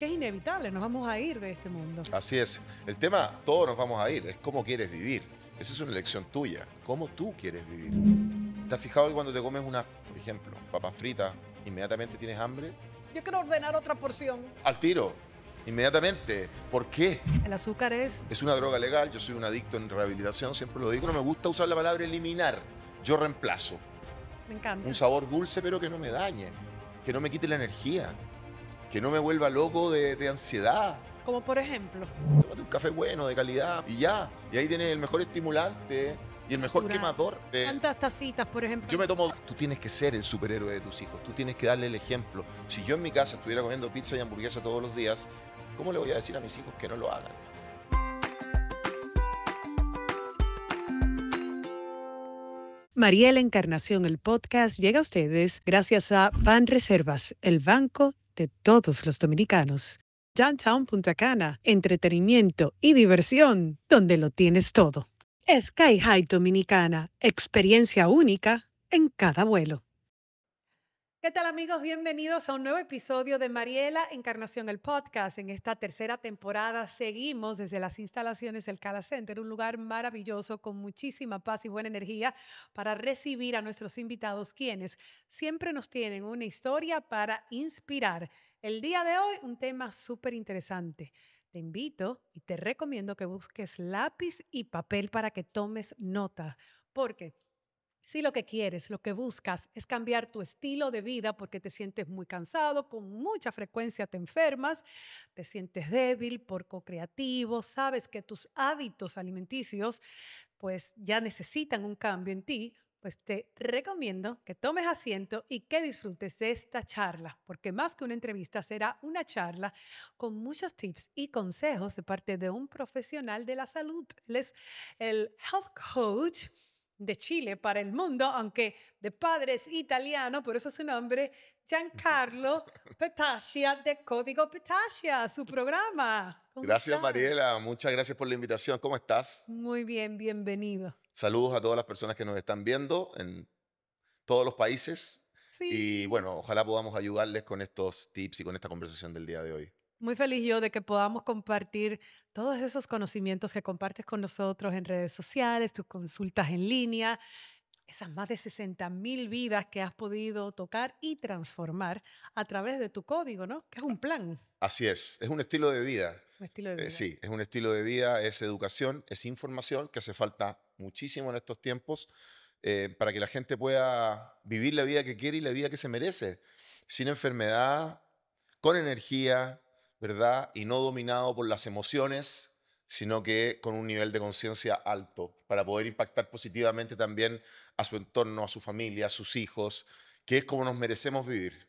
es inevitable, nos vamos a ir de este mundo. Así es. El tema, todos nos vamos a ir, es cómo quieres vivir. Esa es una elección tuya, cómo tú quieres vivir. ¿Te has fijado que cuando te comes una, por ejemplo, papas fritas, inmediatamente tienes hambre? Yo quiero ordenar otra porción. Al tiro, inmediatamente. ¿Por qué? El azúcar es... Es una droga legal, yo soy un adicto en rehabilitación, siempre lo digo. No me gusta usar la palabra eliminar, yo reemplazo. Me encanta. Un sabor dulce pero que no me dañe, que no me quite la energía que no me vuelva loco de, ansiedad. Como por ejemplo. Tómate un café bueno, de calidad, y ya. Y ahí tienes el mejor estimulante y el mejor quemador. De... tacitas, por ejemplo? Yo me tomo... Tú tienes que ser el superhéroe de tus hijos. Tú tienes que darle el ejemplo. Si yo en mi casa estuviera comiendo pizza y hamburguesa todos los días, ¿cómo le voy a decir a mis hijos que no lo hagan? María la Encarnación, el podcast llega a ustedes gracias a Pan Reservas, el banco de todos los dominicanos. Downtown Punta Cana, entretenimiento y diversión, donde lo tienes todo. Sky High Dominicana, experiencia única en cada vuelo. ¿Qué tal amigos? Bienvenidos a un nuevo episodio de Mariela Encarnación, el podcast. En esta tercera temporada seguimos desde las instalaciones del Cala Center, un lugar maravilloso con muchísima paz y buena energía para recibir a nuestros invitados, quienes siempre nos tienen una historia para inspirar. El día de hoy, un tema súper interesante. Te invito y te recomiendo que busques lápiz y papel para que tomes nota, porque si lo que quieres, lo que buscas es cambiar tu estilo de vida porque te sientes muy cansado, con mucha frecuencia te enfermas, te sientes débil, poco creativo, sabes que tus hábitos alimenticios pues ya necesitan un cambio en ti, pues te recomiendo que tomes asiento y que disfrutes de esta charla, porque más que una entrevista será una charla con muchos tips y consejos de parte de un profesional de la salud. Él es el health coach de Chile para el mundo, aunque de padres italianos, por eso su nombre, Giancarlo Petaccia de Código Petaccia, su programa. Gracias Mariela, muchas gracias por la invitación, ¿cómo estás? Muy bien, bienvenido. Saludos a todas las personas que nos están viendo en todos los países. Y bueno, ojalá podamos ayudarles con estos tips y con esta conversación del día de hoy. Muy feliz yo de que podamos compartir todos esos conocimientos que compartes con nosotros en redes sociales, tus consultas en línea, esas más de 60 mil vidas que has podido tocar y transformar a través de tu código, ¿no? Que es un plan. Así es, es un estilo de vida. Un estilo de eh, vida. sí, es un estilo de vida, es educación, es información que hace falta muchísimo en estos tiempos eh, para que la gente pueda vivir la vida que quiere y la vida que se merece, sin enfermedad, con energía, ¿verdad? Y no dominado por las emociones, sino que con un nivel de conciencia alto, para poder impactar positivamente también a su entorno, a su familia, a sus hijos, que es como nos merecemos vivir.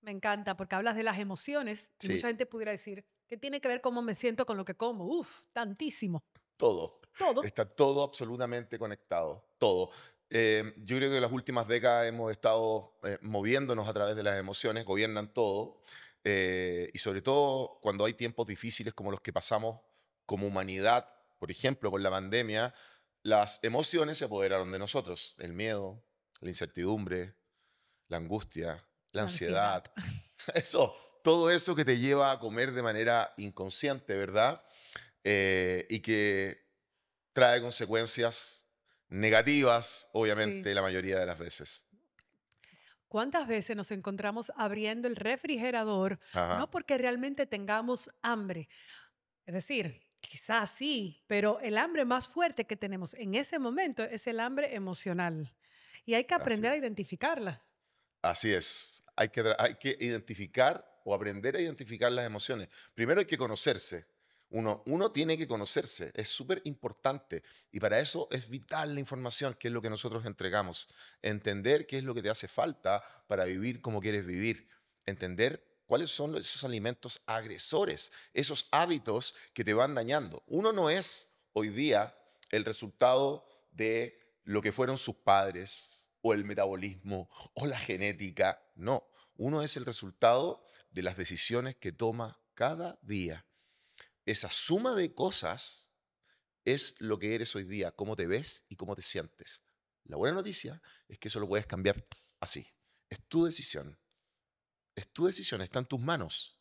Me encanta, porque hablas de las emociones y mucha gente pudiera decir, ¿qué tiene que ver cómo me siento con lo que como? Uf, tantísimo. Todo. Todo. Está todo absolutamente conectado, todo. Eh, yo creo que las últimas décadas hemos estado eh, moviéndonos a través de las emociones, gobiernan todo. Eh, y sobre todo cuando hay tiempos difíciles como los que pasamos como humanidad, por ejemplo, con la pandemia, las emociones se apoderaron de nosotros. El miedo, la incertidumbre, la angustia, la, ansiedad. Eso, todo eso que te lleva a comer de manera inconsciente, ¿verdad? Eh, y que trae consecuencias negativas, obviamente, la mayoría de las veces. ¿Cuántas veces nos encontramos abriendo el refrigerador, no porque realmente tengamos hambre? Es decir, quizás sí, pero el hambre más fuerte que tenemos en ese momento es el hambre emocional. Y hay que aprender a identificarla. Así es, hay que identificar o aprender a identificar las emociones. Primero hay que conocerse uno, tiene que conocerse, es súper importante y para eso es vital la información, que es lo que nosotros entregamos. Entender qué es lo que te hace falta para vivir como quieres vivir. Entender cuáles son esos alimentos agresores, esos hábitos que te van dañando. Uno no es hoy día el resultado de lo que fueron sus padres o el metabolismo o la genética. No, uno es el resultado de las decisiones que toma cada día. Esa suma de cosas es lo que eres hoy día, cómo te ves y cómo te sientes. La buena noticia es que eso lo puedes cambiar así. Es tu decisión. Es tu decisión, está en tus manos.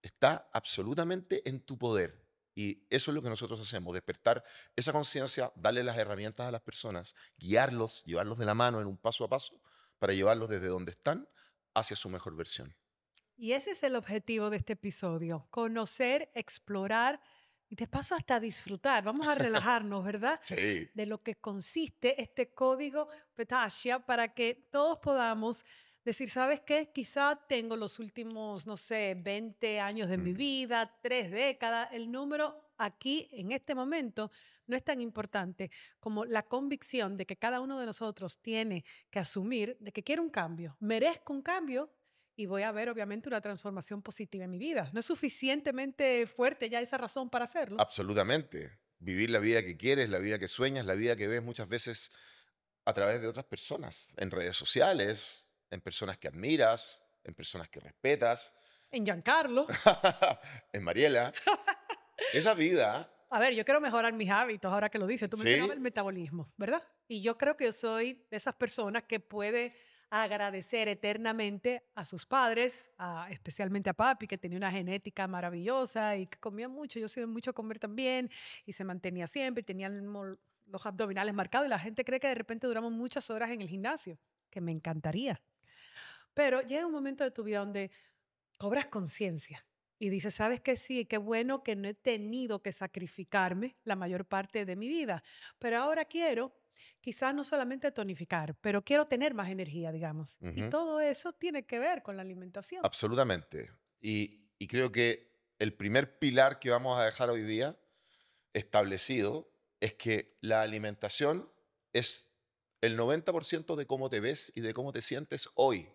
Está absolutamente en tu poder. Y eso es lo que nosotros hacemos, despertar esa conciencia, darle las herramientas a las personas, guiarlos, llevarlos de la mano en un paso a paso para llevarlos desde donde están hacia su mejor versión. Y ese es el objetivo de este episodio, conocer, explorar y de paso hasta disfrutar. Vamos a relajarnos, ¿verdad? Sí. De lo que consiste este código Petashia para que todos podamos decir, ¿sabes qué? Quizá tengo los últimos, no sé, 20 años de mi vida, tres décadas, el número aquí en este momento no es tan importante como la convicción de que cada uno de nosotros tiene que asumir de que quiere un cambio, merezco un cambio y voy a ver obviamente una transformación positiva en mi vida. ¿No es suficientemente fuerte ya esa razón para hacerlo? Absolutamente. Vivir la vida que quieres, la vida que sueñas, la vida que ves muchas veces a través de otras personas, en redes sociales, en personas que admiras, en personas que respetas. En Giancarlo. en Mariela. Esa vida. A ver, yo quiero mejorar mis hábitos ahora que lo dices. Tú mencionabas el metabolismo, ¿verdad? Y yo creo que yo soy de esas personas que puede agradecer eternamente a sus padres, especialmente a papi, que tenía una genética maravillosa y que comía mucho. Yo soy mucho comer también y se mantenía siempre, tenía los abdominales marcados y la gente cree que de repente duramos muchas horas en el gimnasio, que me encantaría. Pero llega un momento de tu vida donde cobras conciencia y dices, ¿sabes qué? Sí, qué bueno que no he tenido que sacrificarme la mayor parte de mi vida, pero ahora quiero quizás no solamente tonificar, pero quiero tener más energía, digamos. Y todo eso tiene que ver con la alimentación. Absolutamente. Y, y, creo que el primer pilar que vamos a dejar hoy día establecido es que la alimentación es el 90% de cómo te ves y de cómo te sientes hoy,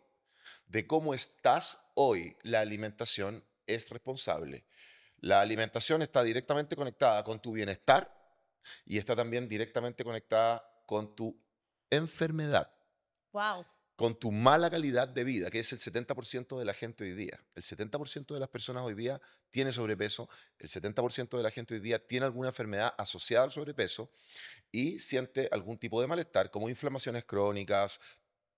de cómo estás hoy. La alimentación es responsable. La alimentación está directamente conectada con tu bienestar y está también directamente conectada con tu enfermedad. Con tu mala calidad de vida, que es el 70% de la gente hoy día. El 70% de las personas hoy día tiene sobrepeso, el 70% de la gente hoy día tiene alguna enfermedad asociada al sobrepeso y siente algún tipo de malestar, como inflamaciones crónicas,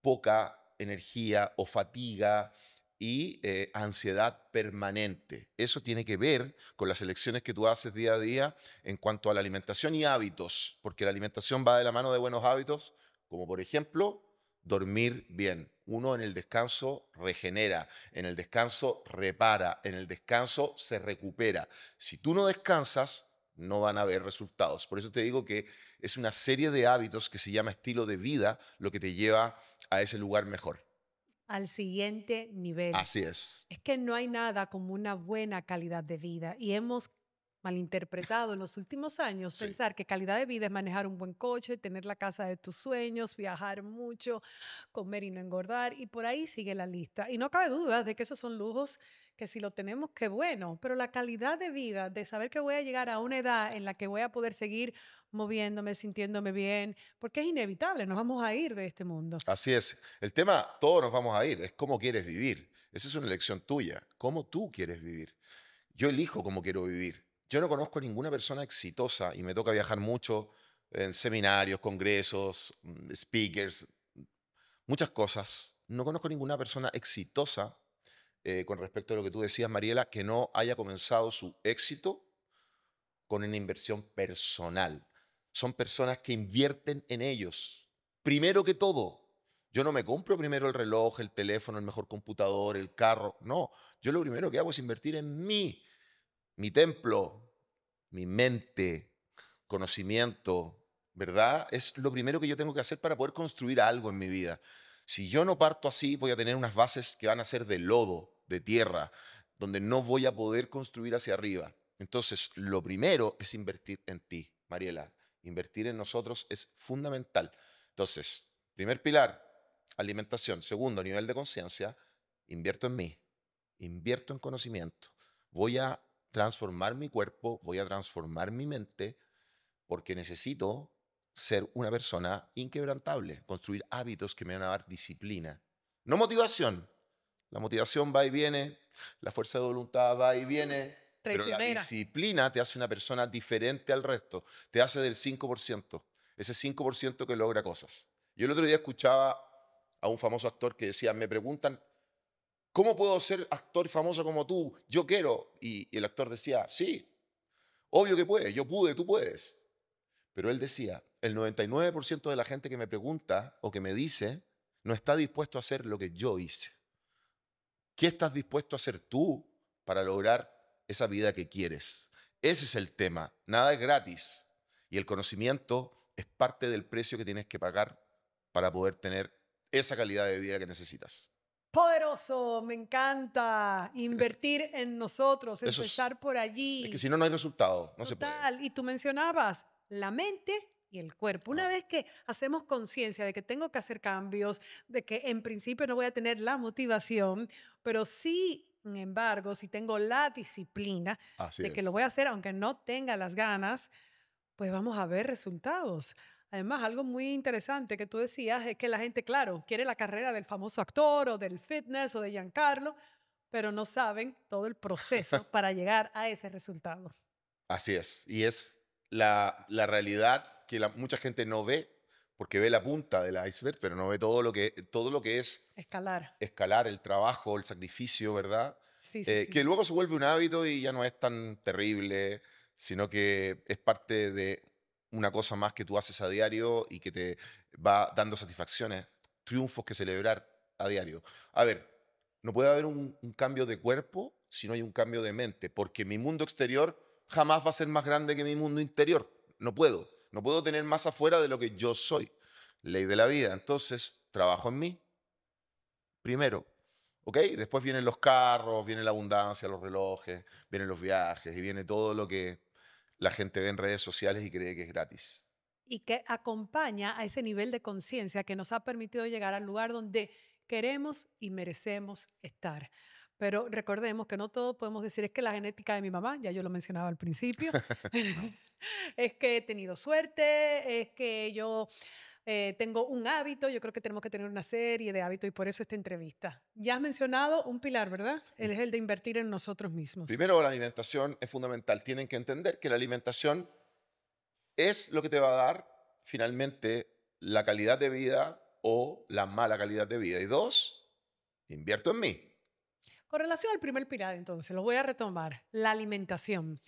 poca energía o fatiga, y eh, ansiedad permanente. Eso tiene que ver con las elecciones que tú haces día a día en cuanto a la alimentación y hábitos, porque la alimentación va de la mano de buenos hábitos, como por ejemplo dormir bien. Uno en el descanso regenera, en el descanso repara, en el descanso se recupera. Si tú no descansas, no van a haber resultados. Por eso te digo que es una serie de hábitos que se llama estilo de vida lo que te lleva a ese lugar mejor al siguiente nivel. Así es. Es que no hay nada como una buena calidad de vida y hemos malinterpretado en los últimos años pensar que calidad de vida es manejar un buen coche, tener la casa de tus sueños, viajar mucho, comer y no engordar y por ahí sigue la lista. Y no cabe duda de que esos son lujos que si lo tenemos, qué bueno, pero la calidad de vida, de saber que voy a llegar a una edad en la que voy a poder seguir moviéndome, sintiéndome bien, porque es inevitable, nos vamos a ir de este mundo. Así es. El tema, todos nos vamos a ir, es cómo quieres vivir. Esa es una elección tuya, cómo tú quieres vivir. Yo elijo cómo quiero vivir. Yo no conozco ninguna persona exitosa y me toca viajar mucho en seminarios, congresos, mm, speakers, muchas cosas. No conozco ninguna persona exitosa eh, con respecto a lo que tú decías, Mariela, que no haya comenzado su éxito con una inversión personal. Son personas que invierten en ellos. Primero que todo, yo no me compro primero el reloj, el teléfono, el mejor computador, el carro. No, yo lo primero que hago es invertir en mí, mi templo, mi mente, conocimiento, ¿verdad? Es lo primero que yo tengo que hacer para poder construir algo en mi vida. Si yo no parto así, voy a tener unas bases que van a ser de lodo de tierra, donde no voy a poder construir hacia arriba. Entonces, lo primero es invertir en ti, Mariela. Invertir en nosotros es fundamental. Entonces, primer pilar, alimentación. Segundo, nivel de conciencia, invierto en mí, invierto en conocimiento. Voy a transformar mi cuerpo, voy a transformar mi mente, porque necesito ser una persona inquebrantable, construir hábitos que me van a dar disciplina. No motivación, la motivación va y viene, la fuerza de voluntad va y viene, pero la disciplina te hace una persona diferente al resto, te hace del 5%, ese 5% que logra cosas. Yo el otro día escuchaba a un famoso actor que decía, me preguntan, ¿cómo puedo ser actor famoso como tú? Yo quiero. Y, el actor decía, sí, obvio que puedes, yo pude, tú puedes. Pero él decía, el 99% de la gente que me pregunta o que me dice no está dispuesto a hacer lo que yo hice. ¿Qué estás dispuesto a hacer tú para lograr esa vida que quieres? Ese es el tema. Nada es gratis. Y el conocimiento es parte del precio que tienes que pagar para poder tener esa calidad de vida que necesitas. Poderoso, me encanta invertir en nosotros, empezar por allí. Es si no, no hay resultado, no se puede. Y tú mencionabas, la mente y el cuerpo. Una ah. vez que hacemos conciencia de que tengo que hacer cambios, de que en principio no voy a tener la motivación, pero sí sin embargo, si tengo la disciplina de que lo voy a hacer aunque no tenga las ganas, pues vamos a ver resultados. Además, algo muy interesante que tú decías es que la gente, claro, quiere la carrera del famoso actor o del fitness o de Giancarlo, pero no saben todo el proceso para llegar a ese resultado. Así es. Y es la, realidad que mucha gente no ve, porque ve la punta del iceberg, pero no ve todo lo que, todo lo que es... Escalar. Escalar, el trabajo, el sacrificio, ¿verdad? Eh, que luego se vuelve un hábito y ya no es tan terrible, sino que es parte de una cosa más que tú haces a diario y que te va dando satisfacciones, triunfos que celebrar a diario. A ver, no puede haber un cambio de cuerpo si no hay un cambio de mente, porque mi mundo exterior jamás va a ser más grande que mi mundo interior. No puedo. No puedo tener más afuera de lo que yo soy. Ley de la vida. Entonces, trabajo en mí. Primero. ¿Ok? Después vienen los carros, viene la abundancia, los relojes, vienen los viajes y viene todo lo que la gente ve en redes sociales y cree que es gratis. Y que acompaña a ese nivel de conciencia que nos ha permitido llegar al lugar donde queremos y merecemos estar. Pero recordemos que no todo podemos decir es que la genética de mi mamá, ya yo lo mencionaba al principio, es que he tenido suerte, es que yo eh, tengo un hábito, yo creo que tenemos que tener una serie de hábitos y por eso esta entrevista. Ya has mencionado un pilar, ¿verdad? Él es el de invertir en nosotros mismos. Primero, la alimentación es fundamental. Tienen que entender que la alimentación es lo que te va a dar finalmente la calidad de vida o la mala calidad de vida. Y dos, invierto en mí. Con relación al primer pilar, entonces, lo voy a retomar, la alimentación.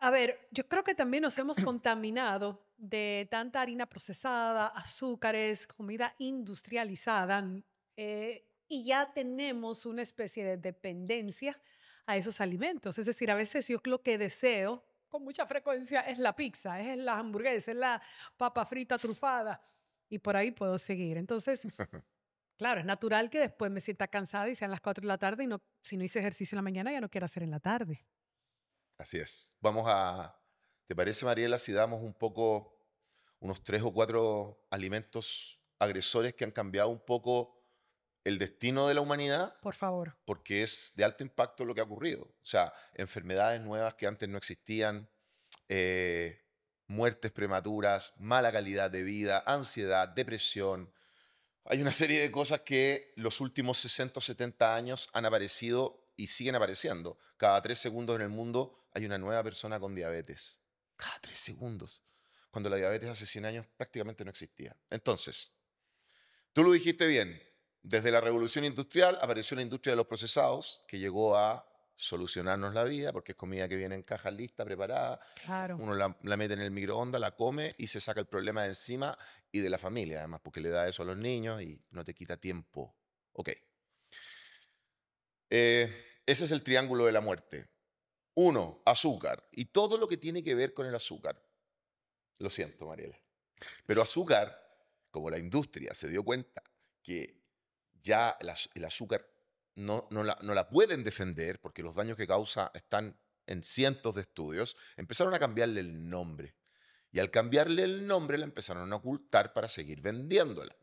A ver, yo creo que también nos hemos contaminado de tanta harina procesada, azúcares, comida industrializada, eh, y ya tenemos una especie de dependencia a esos alimentos. Es decir, a veces yo lo que deseo con mucha frecuencia es la pizza, es la hamburguesa, es la papa frita trufada, y por ahí puedo seguir. Entonces, Claro, es natural que después me sienta cansada y sean las 4 de la tarde y no, si no hice ejercicio en la mañana ya no quiero hacer en la tarde. Así es. Vamos a, ¿te parece Mariela si damos un poco, unos tres o cuatro alimentos agresores que han cambiado un poco el destino de la humanidad? Por favor. Porque es de alto impacto lo que ha ocurrido. O sea, enfermedades nuevas que antes no existían, eh, muertes prematuras, mala calidad de vida, ansiedad, depresión, hay una serie de cosas que los últimos 60 70 años han aparecido y siguen apareciendo. Cada tres segundos en el mundo hay una nueva persona con diabetes. Cada tres segundos. Cuando la diabetes hace 100 años prácticamente no existía. Entonces, tú lo dijiste bien. Desde la revolución industrial apareció la industria de los procesados que llegó a solucionarnos la vida, porque es comida que viene en caja lista, preparada. Uno la, la, mete en el microondas, la come y se saca el problema de encima y de la familia, además, porque le da eso a los niños y no te quita tiempo. Ok. Eh, ese es el triángulo de la muerte. Uno, azúcar y todo lo que tiene que ver con el azúcar. Lo siento, Mariela. Pero azúcar, como la industria se dio cuenta que ya el azúcar no, no, la, no la pueden defender porque los daños que causa están en cientos de estudios, empezaron a cambiarle el nombre. Y al cambiarle el nombre la empezaron a ocultar para seguir vendiéndola.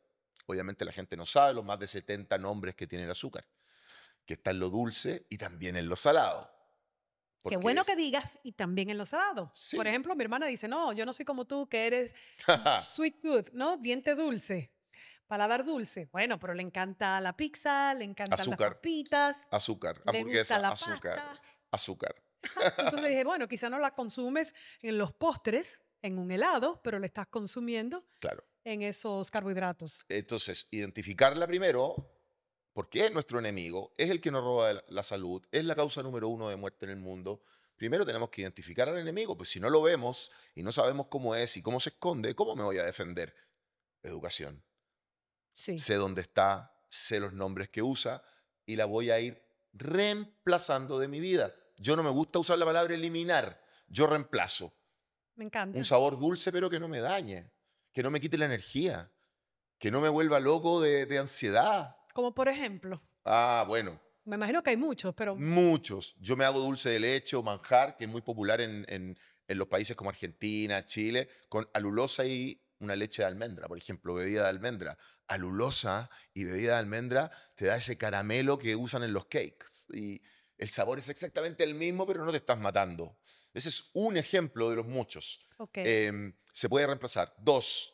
Obviamente la gente no sabe los más de 70 nombres que tiene el azúcar, que está en lo dulce y también en lo salado. Qué bueno que digas y también en lo salado. Por ejemplo, mi hermana dice, no, yo no soy como tú, que eres sweet tooth, ¿no? Diente dulce, paladar dulce. Bueno, pero le encanta la pizza, le encantan las papitas. Azúcar, hamburguesa, azúcar, azúcar. Entonces le dije, bueno, quizá no la consumes en los postres, en un helado, pero lo estás consumiendo en esos carbohidratos. Entonces, identificarla primero, porque es nuestro enemigo, es el que nos roba la salud, es la causa número uno de muerte en el mundo. Primero tenemos que identificar al enemigo, pues si no lo vemos y no sabemos cómo es y cómo se esconde, ¿cómo me voy a defender? Educación. Sí. Sé dónde está, sé los nombres que usa y la voy a ir reemplazando de mi vida. Yo no me gusta usar la palabra eliminar, yo reemplazo. Un sabor dulce, pero que no me dañe, que no me quite la energía, que no me vuelva loco de, ansiedad. Como por ejemplo. Ah, bueno. Me imagino que hay muchos, pero... Muchos. Yo me hago dulce de leche o manjar, que es muy popular en, en los países como Argentina, Chile, con alulosa y una leche de almendra, por ejemplo, bebida de almendra. Alulosa y bebida de almendra te da ese caramelo que usan en los cakes. Y el sabor es exactamente el mismo, pero no te estás matando. Ese es un ejemplo de los muchos. Em, se puede reemplazar. Dos,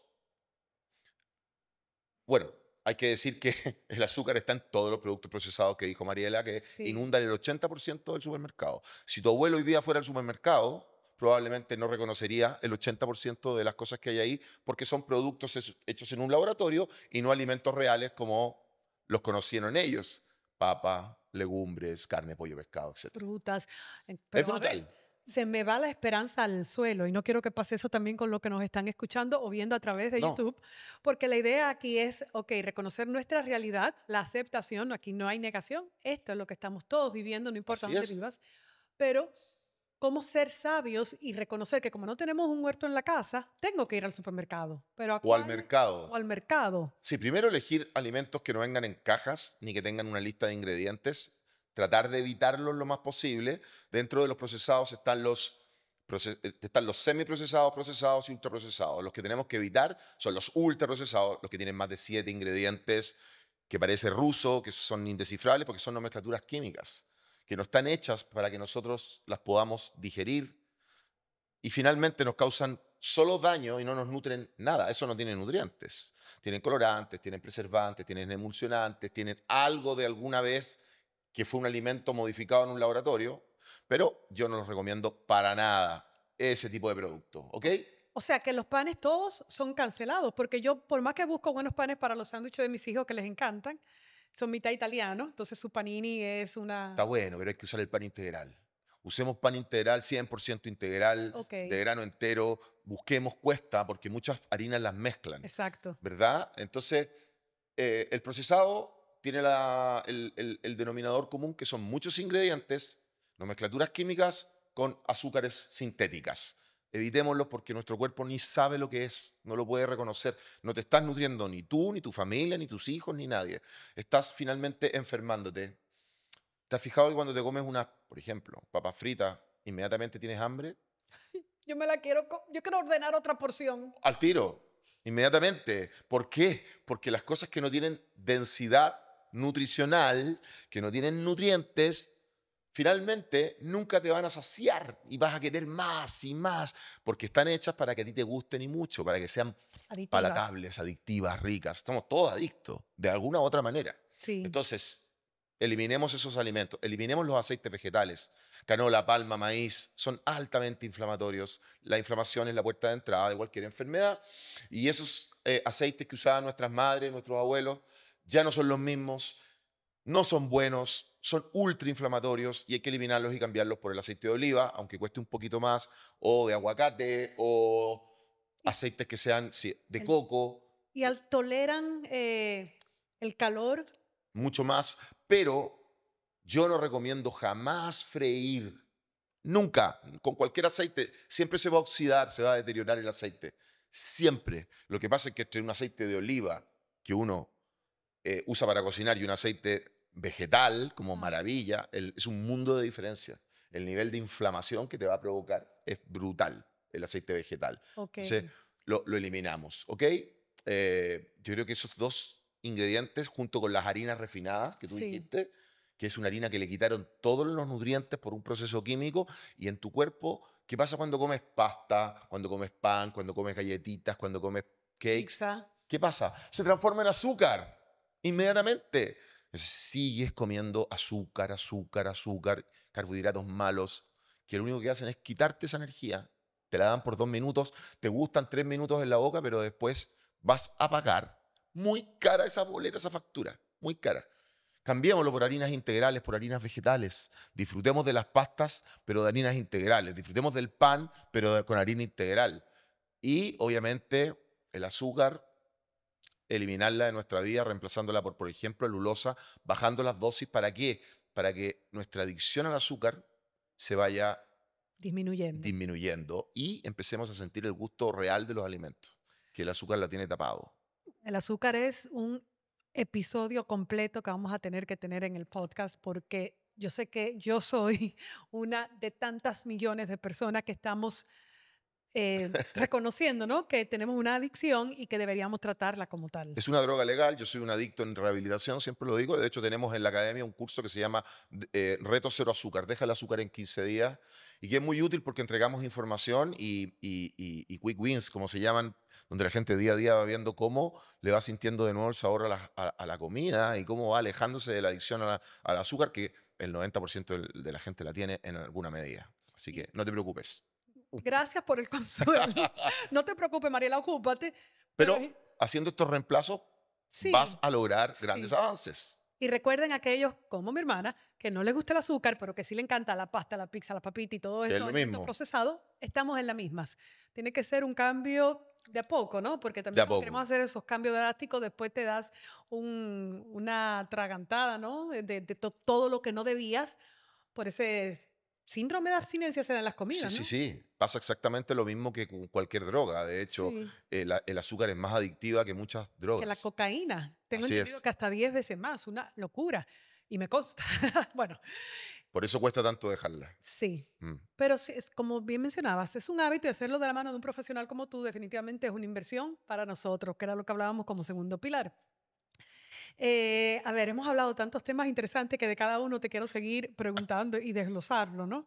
bueno, hay que decir que el azúcar está en todos los productos procesados que dijo Mariela, que inundan el 80% del supermercado. Si tu abuelo hoy día fuera al supermercado, probablemente no reconocería el 80% de las cosas que hay ahí, porque son productos hechos en un laboratorio y no alimentos reales como los conocieron ellos. Papa, legumbres, carne, pollo, pescado, etc. Frutas se me va la esperanza al suelo y no quiero que pase eso también con lo que nos están escuchando o viendo a través de YouTube, porque la idea aquí es, ok, reconocer nuestra realidad, la aceptación, aquí no hay negación, esto es lo que estamos todos viviendo, no importa vivas, pero cómo ser sabios y reconocer que como no tenemos un huerto en la casa, tengo que ir al supermercado. Pero o al mercado. O al mercado. Sí, primero elegir alimentos que no vengan en cajas ni que tengan una lista de ingredientes tratar de evitarlos lo más posible. Dentro de los procesados están los eh, están los semiprocesados, procesados y ultraprocesados. Los que tenemos que evitar son los ultraprocesados, los que tienen más de siete ingredientes que parece ruso, que son indescifrables porque son nomenclaturas químicas, que no están hechas para que nosotros las podamos digerir y finalmente nos causan solo daño y no nos nutren nada. Eso no tiene nutrientes. Tienen colorantes, tienen preservantes, tienen emulsionantes, tienen algo de alguna vez que fue un alimento modificado en un laboratorio, pero yo no los recomiendo para nada ese tipo de producto, ¿ok? O sea que los panes todos son cancelados, porque yo por más que busco buenos panes para los sándwiches de mis hijos que les encantan, son mitad italiano, entonces su panini es una... Está bueno, pero hay que usar el pan integral. Usemos pan integral, 100% integral, de grano entero. Busquemos cuesta, porque muchas harinas las mezclan. Exacto. ¿Verdad? Entonces, eh, el procesado tiene el, denominador común que son muchos ingredientes, nomenclaturas químicas con azúcares sintéticas evitémoslos porque nuestro cuerpo ni sabe lo que es, no lo puede reconocer. No te estás nutriendo ni tú, ni tu familia, ni tus hijos, ni nadie. Estás finalmente enfermándote. ¿Te has fijado que cuando te comes una, por ejemplo, papa frita, inmediatamente tienes hambre? Yo me la quiero, yo quiero ordenar otra porción. Al tiro, inmediatamente. ¿Por qué? Porque las cosas que no tienen densidad nutricional, que no tienen nutrientes, finalmente nunca te van a saciar y vas a querer más y más, porque están hechas para que a ti te gusten y mucho, para que sean palatables, adictivas, ricas. Estamos todos adictos, de alguna u otra manera. Entonces, eliminemos esos alimentos, eliminemos los aceites vegetales. Canola, palma, maíz, son altamente inflamatorios. La inflamación es la puerta de entrada de cualquier enfermedad. Y esos eh, aceites que usaban nuestras madres, nuestros abuelos, ya no son los mismos, no son buenos, son ultrainflamatorios y hay que eliminarlos y cambiarlos por el aceite de oliva, aunque cueste un poquito más, o de aguacate, o aceites que sean de coco. ¿Y al, toleran eh, el calor? Mucho más, pero yo no recomiendo jamás freír. Nunca, con cualquier aceite, siempre se va a oxidar, se va a deteriorar el aceite. Siempre. Lo que pasa es que entre un aceite de oliva que uno eh, usa para cocinar y un aceite vegetal como maravilla, es un mundo de diferencia. El nivel de inflamación que te va a provocar es brutal, el aceite vegetal. Entonces, lo, eliminamos, ¿ok? Eh, yo creo que esos dos ingredientes, junto con las harinas refinadas que tú dijiste, que es una harina que le quitaron todos los nutrientes por un proceso químico y en tu cuerpo, ¿qué pasa cuando comes pasta, cuando comes pan, cuando comes galletitas, cuando comes cakes? ¿Qué pasa? Se transforma en azúcar inmediatamente. Sigues comiendo azúcar, azúcar, azúcar, carbohidratos malos, que lo único que hacen es quitarte esa energía. Te la dan por dos minutos, te gustan tres minutos en la boca, pero después vas a pagar muy cara esa boleta, esa factura, muy cara. Cambiémoslo por harinas integrales, por harinas vegetales. Disfrutemos de las pastas, pero de harinas integrales. Disfrutemos del pan, pero con harina integral. Y obviamente el azúcar, eliminarla de nuestra vida, reemplazándola por, por ejemplo, lulosa, bajando las dosis. ¿Para qué? Para que nuestra adicción al azúcar se vaya disminuyendo. disminuyendo y empecemos a sentir el gusto real de los alimentos, que el azúcar la tiene tapado. El azúcar es un episodio completo que vamos a tener que tener en el podcast porque yo sé que yo soy una de tantas millones de personas que estamos eh, reconociendo ¿no? que tenemos una adicción y que deberíamos tratarla como tal. Es una droga legal, yo soy un adicto en rehabilitación, siempre lo digo. De hecho, tenemos en la academia un curso que se llama eh, Reto Cero Azúcar, deja el azúcar en 15 días, y que es muy útil porque entregamos información y, quick wins, como se llaman, donde la gente día a día va viendo cómo le va sintiendo de nuevo el sabor a la, comida y cómo va alejándose de la adicción al azúcar, que el 90% de la gente la tiene en alguna medida. Así que no te preocupes. Gracias por el consuelo. no te preocupes, Mariela, ocúpate. Pero, haciendo estos reemplazos vas a lograr grandes avances. Y recuerden aquellos como mi hermana, que no le gusta el azúcar, pero que sí le encanta la pasta, la pizza, la papita y todo esto, procesado, estamos en las mismas. Tiene que ser un cambio de a poco, ¿no? Porque también queremos hacer esos cambios drásticos, después te das una tragantada, ¿no? De, todo lo que no debías por ese síndrome de abstinencia se en las comidas. Sí, ¿no? sí, sí. Pasa exactamente lo mismo que con cualquier droga. De hecho, el, azúcar es más adictiva que muchas drogas. Que la cocaína. Tengo entendido que hasta 10 veces más. Una locura. Y me consta. bueno. Por eso cuesta tanto dejarla. Sí. Mm. Pero como bien mencionabas, es un hábito y hacerlo de la mano de un profesional como tú definitivamente es una inversión para nosotros, que era lo que hablábamos como segundo pilar. Eh, a ver, hemos hablado tantos temas interesantes que de cada uno te quiero seguir preguntando y desglosarlo, ¿no?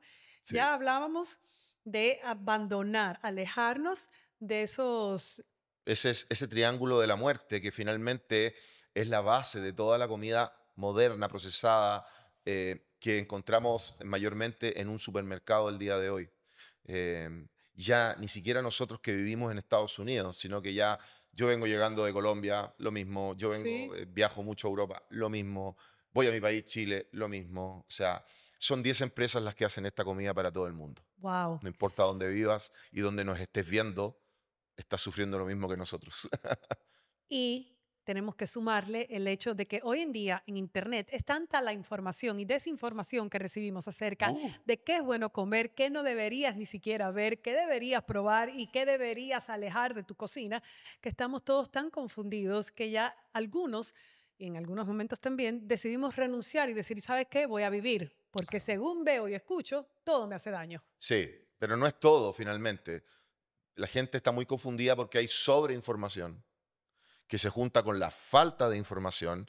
Ya hablábamos de abandonar, alejarnos de esos... Ese, ese triángulo de la muerte que finalmente es la base de toda la comida moderna, procesada, eh, que encontramos mayormente en un supermercado el día de hoy. Eh, ya ni siquiera nosotros que vivimos en Estados Unidos, sino que ya yo vengo llegando de Colombia, lo mismo, yo vengo, eh, viajo mucho a Europa, lo mismo, voy a mi país, Chile, lo mismo, o sea, son 10 empresas las que hacen esta comida para todo el mundo. Wow. No importa dónde vivas y dónde nos estés viendo, estás sufriendo lo mismo que nosotros. y tenemos que sumarle el hecho de que hoy en día en Internet es tanta la información y desinformación que recibimos acerca oh. de qué es bueno comer, qué no deberías ni siquiera ver, qué deberías probar y qué deberías alejar de tu cocina, que estamos todos tan confundidos que ya algunos, y en algunos momentos también, decidimos renunciar y decir, ¿sabes qué? Voy a vivir, porque según veo y escucho, todo me hace daño. Sí, pero no es todo finalmente. La gente está muy confundida porque hay sobreinformación que se junta con la falta de información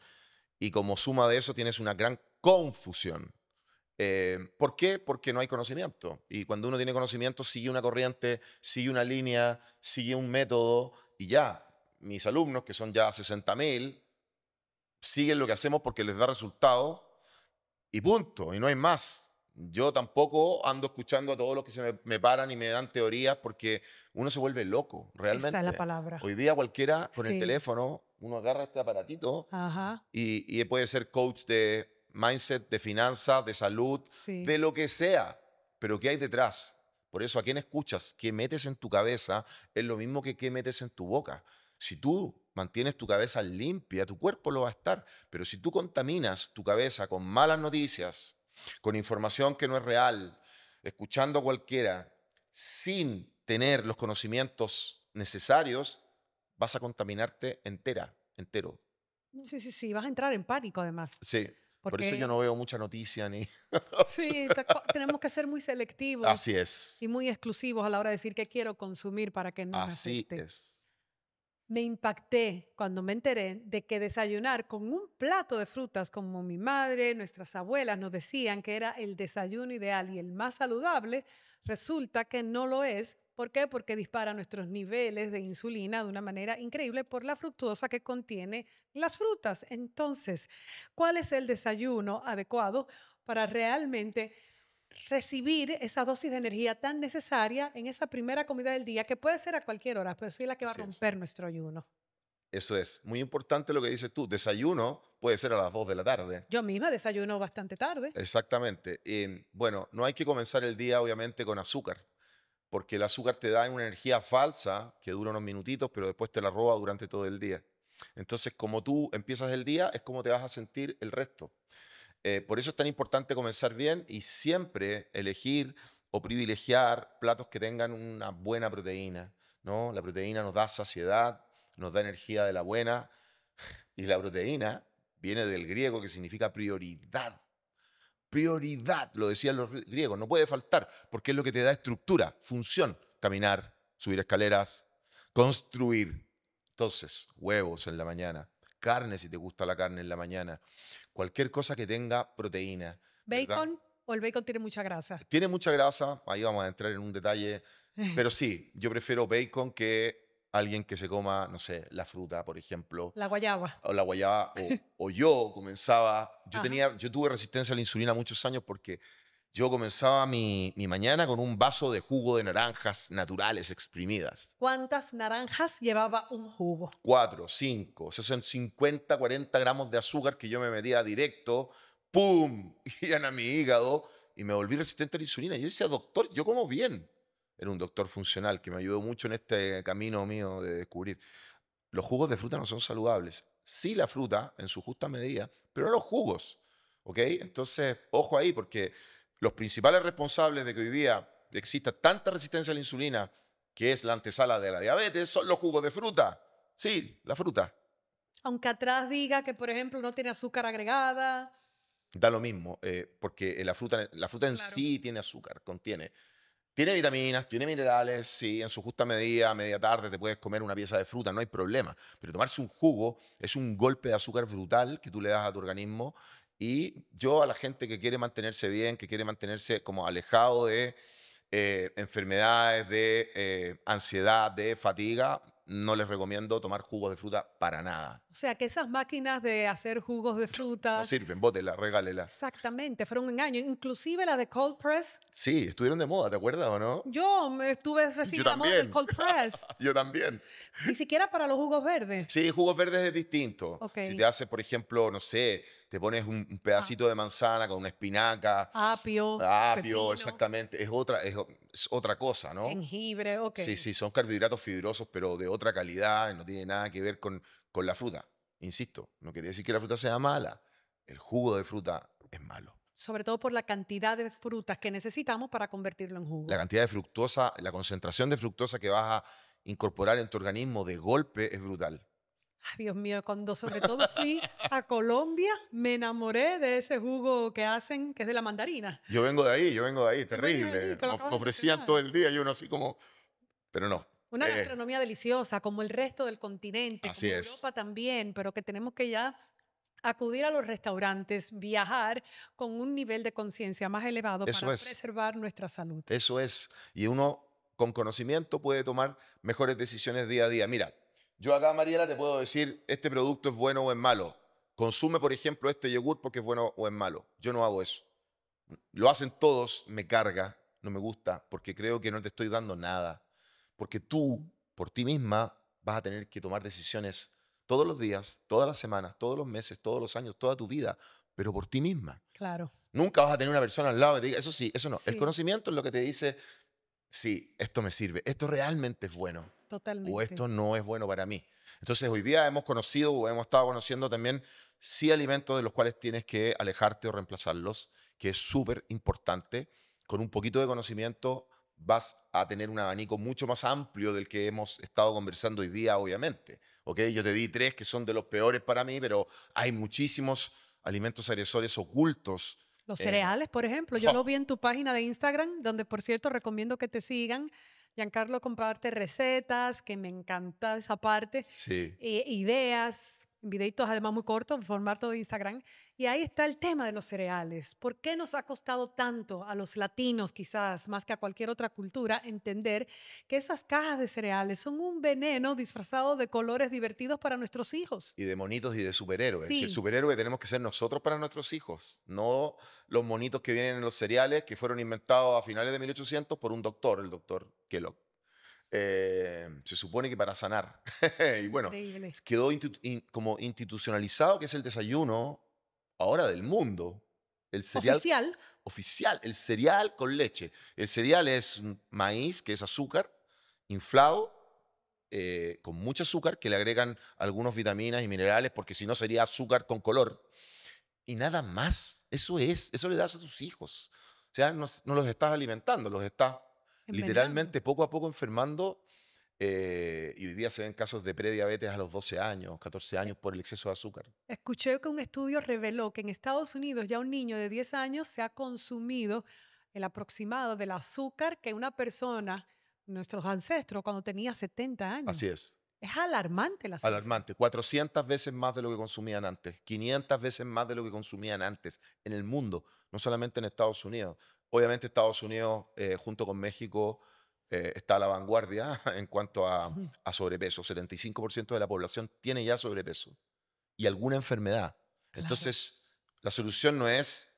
y como suma de eso tienes una gran confusión. Eh, ¿Por qué? Porque no hay conocimiento. Y cuando uno tiene conocimiento, sigue una corriente, sigue una línea, sigue un método y ya. Mis alumnos, que son ya 60.000, siguen lo que hacemos porque les da resultado y punto, y no hay más. Yo tampoco ando escuchando a todos los que se me, paran y me dan teorías porque uno se vuelve loco, realmente. Esa la palabra. Hoy día cualquiera con el teléfono, uno agarra este aparatito Y, puede ser coach de mindset, de finanzas, de salud, de lo que sea, pero ¿qué hay detrás? Por eso, ¿a quién escuchas? ¿Qué metes en tu cabeza? Es lo mismo que qué metes en tu boca. Si tú mantienes tu cabeza limpia, tu cuerpo lo va a estar, pero si tú contaminas tu cabeza con malas noticias, con información que no es real, escuchando a cualquiera, sin tener los conocimientos necesarios, vas a contaminarte entera, entero. Mm. Sí, sí, sí, vas a entrar en pánico además. Sí. Por eso yo no veo mucha noticia ni... sí, tenemos que ser muy selectivos. Así es. Y muy exclusivos a la hora de decir qué quiero consumir para que no Así es me impacté cuando me enteré de que desayunar con un plato de frutas como mi madre, nuestras abuelas nos decían que era el desayuno ideal y el más saludable, resulta que no lo es. ¿Por qué? Porque dispara nuestros niveles de insulina de una manera increíble por la fructosa que contiene las frutas. Entonces, ¿cuál es el desayuno adecuado para realmente recibir esa dosis de energía tan necesaria en esa primera comida del día, que puede ser a cualquier hora, pero sí la que va a romper nuestro ayuno. Eso es. Muy importante lo que dices tú. Desayuno puede ser a las 2 de la tarde. Yo misma desayuno bastante tarde. Exactamente. Y, bueno, no hay que comenzar el día, obviamente, con azúcar, porque el azúcar te da una energía falsa que dura unos minutitos, pero después te la roba durante todo el día. Entonces, como tú empiezas el día, es como te vas a sentir el resto. Eh, por eso es tan importante comenzar bien y siempre elegir o privilegiar platos que tengan una buena proteína. ¿no? La proteína nos da saciedad, nos da energía de la buena y la proteína viene del griego que significa prioridad. Prioridad, lo decían los griegos, no puede faltar porque es lo que te da estructura, función, caminar, subir escaleras, construir. Entonces, huevos en la mañana, carne si te gusta la carne en la mañana, cualquier cosa que tenga proteína. ¿Bacon? ¿O el bacon tiene mucha grasa? Tiene mucha grasa, ahí vamos a entrar en un detalle. Pero sí, yo prefiero bacon que alguien que se coma, no sé, la fruta, por ejemplo. La guayaba. O la guayaba. O, yo comenzaba, yo, tenía, yo tuve resistencia a la insulina muchos años porque yo comenzaba mi, mañana con un vaso de jugo de naranjas naturales exprimidas. ¿Cuántas naranjas llevaba un jugo? Cuatro, cinco, O sea, son 50, 40 gramos de azúcar que yo me medía directo, ¡pum! Iban a mi hígado y me volví resistente a la insulina. Y yo decía, doctor, yo como bien. Era un doctor funcional que me ayudó mucho en este camino mío de descubrir. Los jugos de fruta no son saludables. Sí la fruta, en su justa medida, pero no los jugos. ¿Ok? Entonces, ojo ahí, porque los principales responsables de que hoy día exista tanta resistencia a la insulina, que es la antesala de la diabetes, son los jugos de fruta. Sí, la fruta. Aunque atrás diga que, por ejemplo, no tiene azúcar agregada. Da lo mismo, eh, porque eh, la fruta, la fruta en sí tiene azúcar, contiene. Tiene vitaminas, tiene minerales, sí, en su justa medida, a media tarde te puedes comer una pieza de fruta, no hay problema. Pero tomarse un jugo es un golpe de azúcar brutal que tú le das a tu organismo y yo a la gente que quiere mantenerse bien, que quiere mantenerse como alejado de eh, enfermedades, de eh, ansiedad, de fatiga, no les recomiendo tomar jugos de fruta para nada. O sea, que esas máquinas de hacer jugos de fruta... No sirven, bótelas, regálelas. Exactamente, fueron un engaño. Inclusive la de cold press. Sí, estuvieron de moda, ¿te acuerdas o no? Yo me estuve recibiendo la moda cold press. Yo también. Ni siquiera para los jugos verdes. Sí, jugos verdes es distinto. Si te haces, por ejemplo, no sé te pones un ah. pedacito de manzana con una espinaca. Apio. Apio, exactamente. Es otra, es, otra cosa, ¿no? Jengibre, ok. Sí, sí, son carbohidratos fibrosos, pero de otra calidad, no tiene nada que ver con, con la fruta. Insisto, no quiere decir que la fruta sea mala. El jugo de fruta es malo. Sobre todo por la cantidad de frutas que necesitamos para convertirlo en jugo. La cantidad de fructosa, la concentración de fructosa que vas a incorporar en tu organismo de golpe es brutal. Dios mío, cuando sobre todo fui a Colombia, me enamoré de ese jugo que hacen, que es de la mandarina. Yo vengo de ahí, yo vengo de ahí, terrible. Nos ofrecían todo el día y uno así como, pero no. Una eh. gastronomía deliciosa, como el resto del continente, así como Europa también, pero que tenemos que ya acudir a los restaurantes, viajar con un nivel de conciencia más elevado para preservar nuestra salud. Eso es. Y uno con conocimiento puede tomar mejores decisiones día a día. Mira, yo acá, Mariela, te puedo decir, este producto es bueno o es malo. Consume, por ejemplo, este yogur porque es bueno o es malo. Yo no hago eso. Lo hacen todos, me carga, no me gusta, porque creo que no te estoy dando nada. Porque tú, por ti misma, vas a tener que tomar decisiones todos los días, todas las semanas, todos los meses, todos los años, toda tu vida, pero por ti misma. Claro. Nunca vas a tener una persona al lado que te diga, eso sí, eso no. El conocimiento es lo que te dice, sí, esto me sirve, esto realmente es bueno. O esto no es bueno para mí. Entonces, hoy día hemos conocido o hemos estado conociendo también sí alimentos de los cuales tienes que alejarte o reemplazarlos, que es súper importante. Con un poquito de conocimiento vas a tener un abanico mucho más amplio del que hemos estado conversando hoy día, obviamente. ¿Ok? Yo te di tres que son de los peores para mí, pero hay muchísimos alimentos agresores ocultos. Los cereales, por ejemplo. Yo oh. lo vi en tu página de Instagram, donde por cierto recomiendo que te sigan. Giancarlo comparte recetas, que me encanta esa parte, sí. Eh, ideas, videitos además muy cortos, en formato de Instagram. Y ahí está el tema de los cereales. ¿Por qué nos ha costado tanto a los latinos, quizás más que a cualquier otra cultura, entender que esas cajas de cereales son un veneno disfrazado de colores divertidos para nuestros hijos? Y de monitos y de superhéroes. El superhéroe tenemos que ser nosotros para nuestros hijos, no los monitos que vienen en los cereales que fueron inventados a finales de 1800 por un doctor, el doctor Kellogg. Eh, se supone que para sanar. y bueno, quedó como institucionalizado que es el desayuno ahora del mundo. El cereal, oficial. Oficial, el cereal con leche. El cereal es maíz, que es azúcar, inflado, eh, con mucho azúcar, que le agregan algunas vitaminas y minerales, porque si no sería azúcar con color. Y nada más, eso es, eso le das a tus hijos. O sea, no los estás alimentando, los estás literalmente poco a poco enfermando. Eh, y hoy día se ven casos de prediabetes a los 12 años, 14 e años por el exceso de azúcar. Escuché que un estudio reveló que en Estados Unidos ya un niño de 10 años se ha consumido el aproximado del azúcar que una persona, nuestros ancestros, cuando tenía 70 años. Así es. Es alarmante la situación. Alarmante. 400 veces más de lo que consumían antes. 500 veces más de lo que consumían antes en el mundo, no solamente en Estados Unidos. Obviamente Estados Unidos, eh, junto con México, eh, está a la vanguardia en cuanto a, sobrepeso. 75% de la población tiene ya sobrepeso y alguna enfermedad. Entonces, la solución no es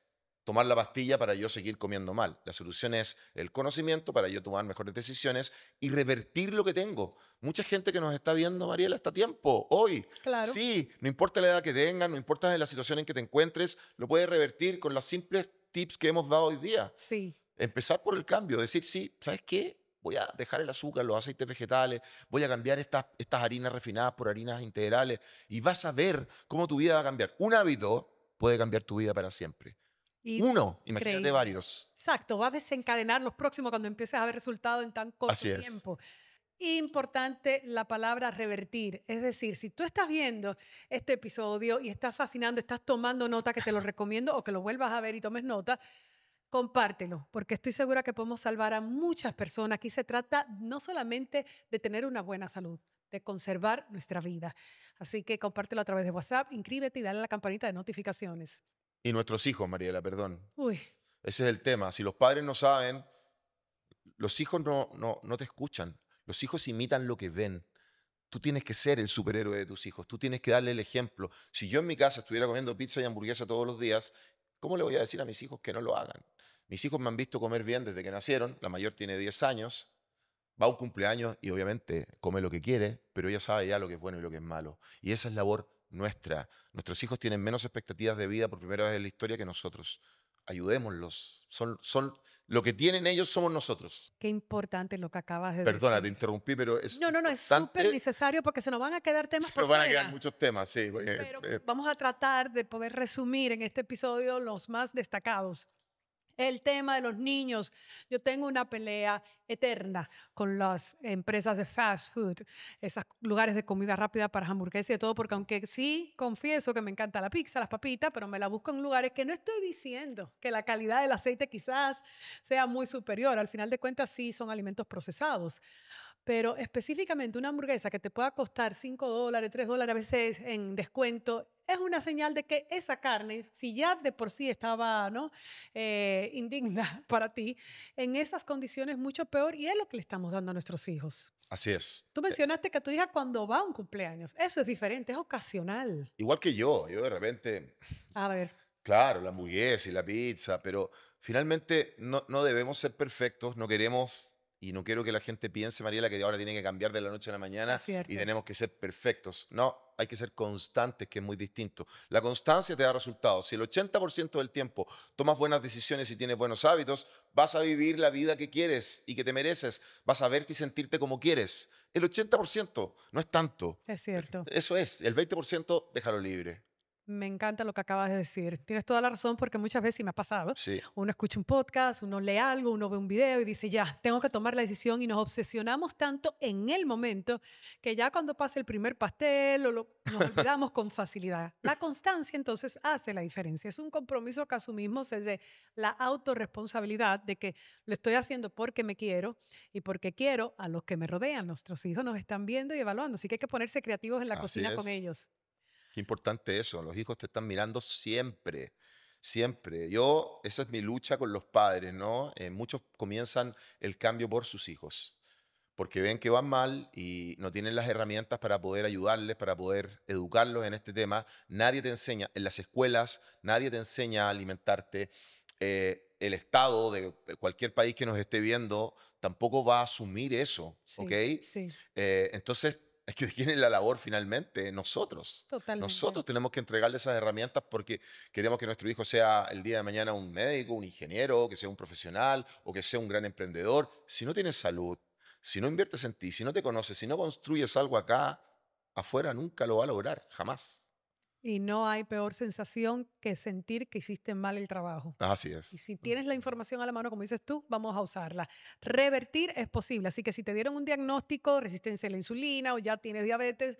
tomar la pastilla para yo seguir comiendo mal. La solución es el conocimiento para yo tomar mejores decisiones y revertir lo que tengo. Mucha gente que nos está viendo, Mariela, está tiempo, hoy. Sí, no importa la edad que tengas, no importa la situación en que te encuentres, lo puedes revertir con las simples tips que hemos dado hoy día. Sí. Empezar por el cambio, decir, sí, ¿sabes qué? Voy a dejar el azúcar, los aceites vegetales, voy a cambiar estas, estas harinas refinadas por harinas integrales y vas a ver cómo tu vida va a cambiar. Un hábito puede cambiar tu vida para siempre. Uno, imagínate varios. Exacto, va a desencadenar los próximos cuando empieces a ver resultados en tan corto Así tiempo. Es importante la palabra revertir. Es decir, si tú estás viendo este episodio y estás fascinando, estás tomando nota, que te lo recomiendo o que lo vuelvas a ver y tomes nota, compártelo, porque estoy segura que podemos salvar a muchas personas. Aquí se trata no solamente de tener una buena salud, de conservar nuestra vida. Así que compártelo a través de WhatsApp, inscríbete y dale a la campanita de notificaciones. Y nuestros hijos, Mariela, perdón. Uy. Ese es el tema. Si los padres no saben, los hijos no, no, no te escuchan. Los hijos imitan lo que ven. Tú tienes que ser el superhéroe de tus hijos, tú tienes que darle el ejemplo. Si yo en mi casa estuviera comiendo pizza y hamburguesa todos los días, ¿cómo le voy a decir a mis hijos que no lo hagan? Mis hijos me han visto comer bien desde que nacieron, la mayor tiene 10 años, va a un cumpleaños y obviamente come lo que quiere, pero ella sabe ya lo que es bueno y lo que es malo. Y esa es labor nuestra. Nuestros hijos tienen menos expectativas de vida por primera vez en la historia que nosotros. Ayudémoslos. Son, son, lo que tienen ellos somos nosotros. Qué importante lo que acabas de decir. Perdona, te interrumpí, pero es. No, no, no, es súper necesario porque se nos van a quedar temas. Se nos van a quedar muchos temas, sí. Eh, pero eh. vamos a tratar de poder resumir en este episodio los más destacados el tema de los niños. Yo tengo una pelea eterna con las empresas de fast food, esos lugares de comida rápida para hamburguesas y de todo, porque aunque sí confieso que me encanta la pizza, las papitas, pero me la busco en lugares que no estoy diciendo que la calidad del aceite quizás sea muy superior. Al final de cuentas sí son alimentos procesados. Pero específicamente una hamburguesa que te pueda costar 5 dólares, 3 dólares a veces en descuento es una señal de que esa carne, si ya de por sí estaba ¿no? Eh, indigna para ti, en esas condiciones mucho peor y es lo que le estamos dando a nuestros hijos. Así es. Tú eh, mencionaste que tu hija cuando va a un cumpleaños, eso es diferente, es ocasional. Igual que yo, yo de repente... A ver. Claro, la hamburguesa y la pizza, pero finalmente no, no debemos ser perfectos, no queremos y no quiero que la gente piense, Mariela, que ahora tiene que cambiar de la noche a la mañana y tenemos que ser perfectos. No, hay que ser constantes, que es muy distinto. La constancia te da resultados. Si el 80% del tiempo tomas buenas decisiones y tienes buenos hábitos, vas a vivir la vida que quieres y que te mereces. Vas a verte y sentirte como quieres. El 80% no es tanto. Es cierto. Eso es. El 20% déjalo libre. Me encanta lo que acabas de decir. Tienes toda la razón porque muchas veces, y me ha pasado, uno escucha un podcast, uno lee algo, uno ve un video y dice, ya, tengo que tomar la decisión y nos obsesionamos tanto en el momento que ya cuando pasa el primer pastel o lo, nos olvidamos con facilidad. La constancia entonces hace la diferencia. Es un compromiso que asumimos desde la autorresponsabilidad de que lo estoy haciendo porque me quiero y porque quiero a los que me rodean. Nuestros hijos nos están viendo y evaluando, así que hay que ponerse creativos en la cocina con ellos. Qué importante eso. Los hijos te están mirando siempre, siempre. Yo, esa es mi lucha con los padres, ¿no? Eh, muchos comienzan el cambio por sus hijos, porque ven que van mal y no tienen las herramientas para poder ayudarles, para poder educarlos en este tema. Nadie te enseña, en las escuelas, nadie te enseña a alimentarte. Eh, el Estado de cualquier país que nos esté viendo tampoco va a asumir eso, ¿ok? Sí. Eh, entonces, es que quién la labor finalmente, nosotros. Nosotros tenemos que entregarle esas herramientas porque queremos que nuestro hijo sea el día de mañana un médico, un ingeniero, que sea un profesional o que sea un gran emprendedor. Si no tienes salud, si no inviertes en ti, si no te conoces, si no construyes algo acá, afuera nunca lo va a lograr, jamás. Y no hay peor sensación que sentir que hiciste mal el trabajo. Así es. Y si mm. tienes la información a la mano, como dices tú, vamos a usarla. Revertir es posible. Así que si te dieron un diagnóstico, resistencia a la insulina o ya tienes diabetes,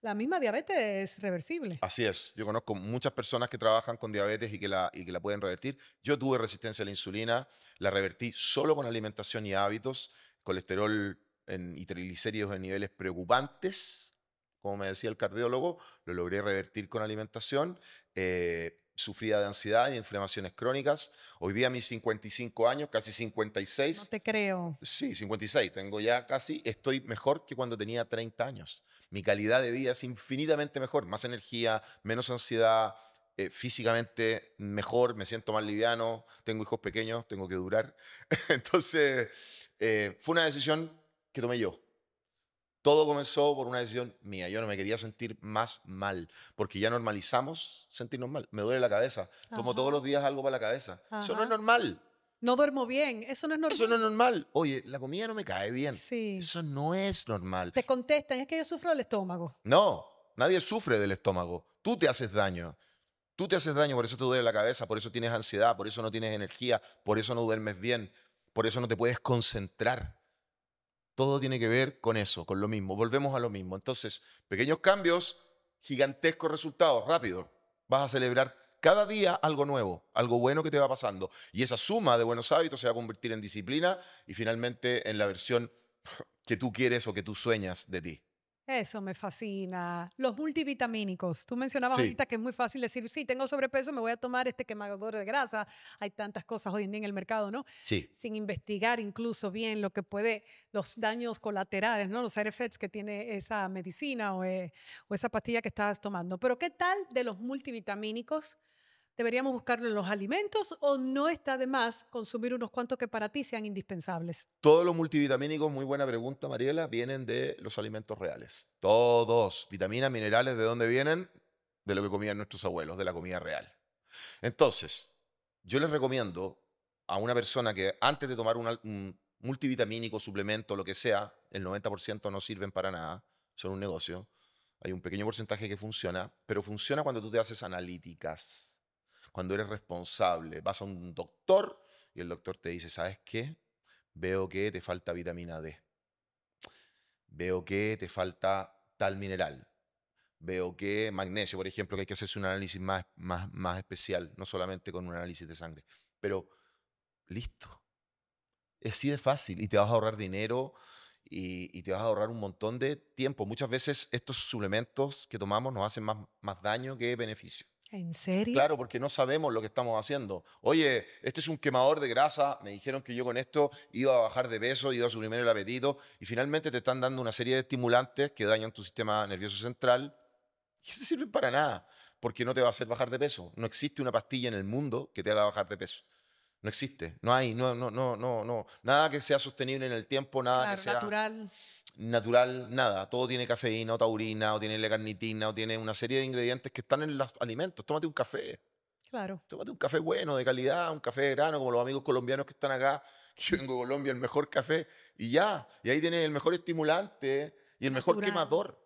la misma diabetes es reversible. Así es. Yo conozco muchas personas que trabajan con diabetes y que la, pueden revertir. Yo tuve resistencia a la insulina, la revertí solo con alimentación y hábitos, colesterol y triglicéridos en niveles preocupantes como me decía el cardiólogo, lo logré revertir con alimentación. Eh, sufría de ansiedad y inflamaciones crónicas. Hoy día, a mis 55 años, casi 56. No te creo. Sí, 56, tengo ya casi, estoy mejor que cuando tenía 30 años. Mi calidad de vida es infinitamente mejor, más energía, menos ansiedad, eh, físicamente mejor, me siento más liviano, tengo hijos pequeños, tengo que durar. Entonces, eh, fue una decisión que tomé yo. Todo comenzó por una decisión mía. Yo no me quería sentir más mal, porque ya normalizamos sentirnos mal. Me duele la cabeza. Tomo todos los días algo para la cabeza. Eso no es normal. No duermo bien, eso no es normal. Eso no es normal. Oye, la comida no me cae bien. Sí. Eso no es normal. Te contestan, es que yo sufro del estómago. No, nadie sufre del estómago. Tú te haces daño. Tú te haces daño, por eso te duele la cabeza, por eso tienes ansiedad, por eso no tienes energía, por eso no duermes bien, por eso no te puedes concentrar. Todo tiene que ver con eso, con lo mismo. Volvemos a lo mismo. Entonces, pequeños cambios, gigantescos resultados, rápido. Vas a celebrar cada día algo nuevo, algo bueno que te va pasando. Y esa suma de buenos hábitos se va a convertir en disciplina y finalmente en la versión que tú quieres o que tú sueñas de ti. Eso me fascina. Los multivitamínicos. Tú mencionabas ahorita que es muy fácil decir, sí, tengo sobrepeso, me voy a tomar este quemador de grasa. Hay tantas cosas hoy en día en el mercado, ¿no? Sí. Sin investigar incluso bien lo que puede, los daños colaterales, ¿no? Los side effects que tiene esa medicina o, eh, o esa pastilla que estás tomando. Pero ¿qué tal de los multivitamínicos? deberíamos buscarle los alimentos o no está de más consumir unos cuantos que para ti sean indispensables? Todos los multivitamínicos, muy buena pregunta Mariela, vienen de los alimentos reales. Todos, vitaminas, minerales, ¿de dónde vienen? De lo que comían nuestros abuelos, de la comida real. Entonces, yo les recomiendo a una persona que antes de tomar un multivitamínico, suplemento, lo que sea, el 90% no sirven para nada, son un negocio. Hay un pequeño porcentaje que funciona, pero funciona cuando tú te haces analíticas cuando eres responsable, vas a un doctor y el doctor te dice, ¿sabes qué? Veo que te falta vitamina D. Veo que te falta tal mineral. Veo que magnesio, por ejemplo, que hay que hacerse un análisis más, más, más especial, no solamente con un análisis de sangre. Pero listo. Es así de fácil y te vas a ahorrar dinero y, y, te vas a ahorrar un montón de tiempo. Muchas veces estos suplementos que tomamos nos hacen más, más daño que beneficio. ¿En serio? Claro, porque no sabemos lo que estamos haciendo. Oye, este es un quemador de grasa. Me dijeron que yo con esto iba a bajar de peso, iba a suprimir el apetito. Y finalmente te están dando una serie de estimulantes que dañan tu sistema nervioso central y no sirve para nada, porque no te va a hacer bajar de peso. No existe una pastilla en el mundo que te haga bajar de peso. No existe. No hay, no, no, no, no, no. Nada que sea sostenible en el tiempo, nada que sea. natural natural nada. Todo tiene cafeína o taurina o tiene L-carnitina o tiene una serie de ingredientes que están en los alimentos. Tómate un café. Claro. Tómate un café bueno, de calidad, un café de grano, como los amigos colombianos que están acá. Yo vengo de Colombia, el mejor café y ya. Y ahí tienes el mejor estimulante y el mejor quemador.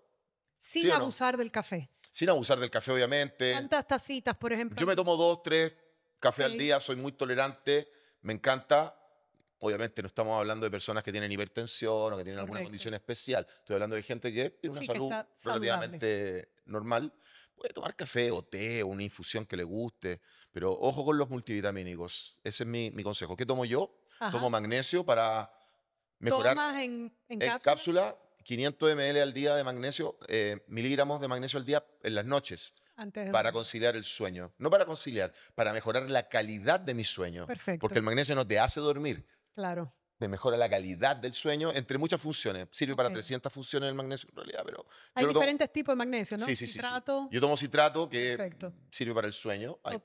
Sin abusar del café. Sin abusar del café, obviamente. ¿Cuántas tacitas, por ejemplo? Yo me tomo dos, tres cafés al día, soy muy tolerante, me encanta Obviamente no estamos hablando de personas que tienen hipertensión o que tienen alguna condición especial. Estoy hablando de gente que tiene una salud relativamente normal. Puede tomar café o té o una infusión que le guste, pero ojo con los multivitamínicos. Ese es mi, mi consejo. ¿Qué tomo yo? Tomo magnesio para mejorar. ¿Tomas en, en, en cápsula? 500 ml al día de magnesio, eh, miligramos de magnesio al día en las noches. Antes para conciliar el sueño. No para conciliar, para mejorar la calidad de mi sueño. Perfecto. Porque el magnesio no te hace dormir, Claro. Me mejora la calidad del sueño, entre muchas funciones. Sirve para 300 funciones el magnesio en realidad, pero... Hay diferentes tipos de magnesio, ¿no? Sí, sí, citrato. Sí, Yo tomo citrato, que sirve para el sueño. Hay,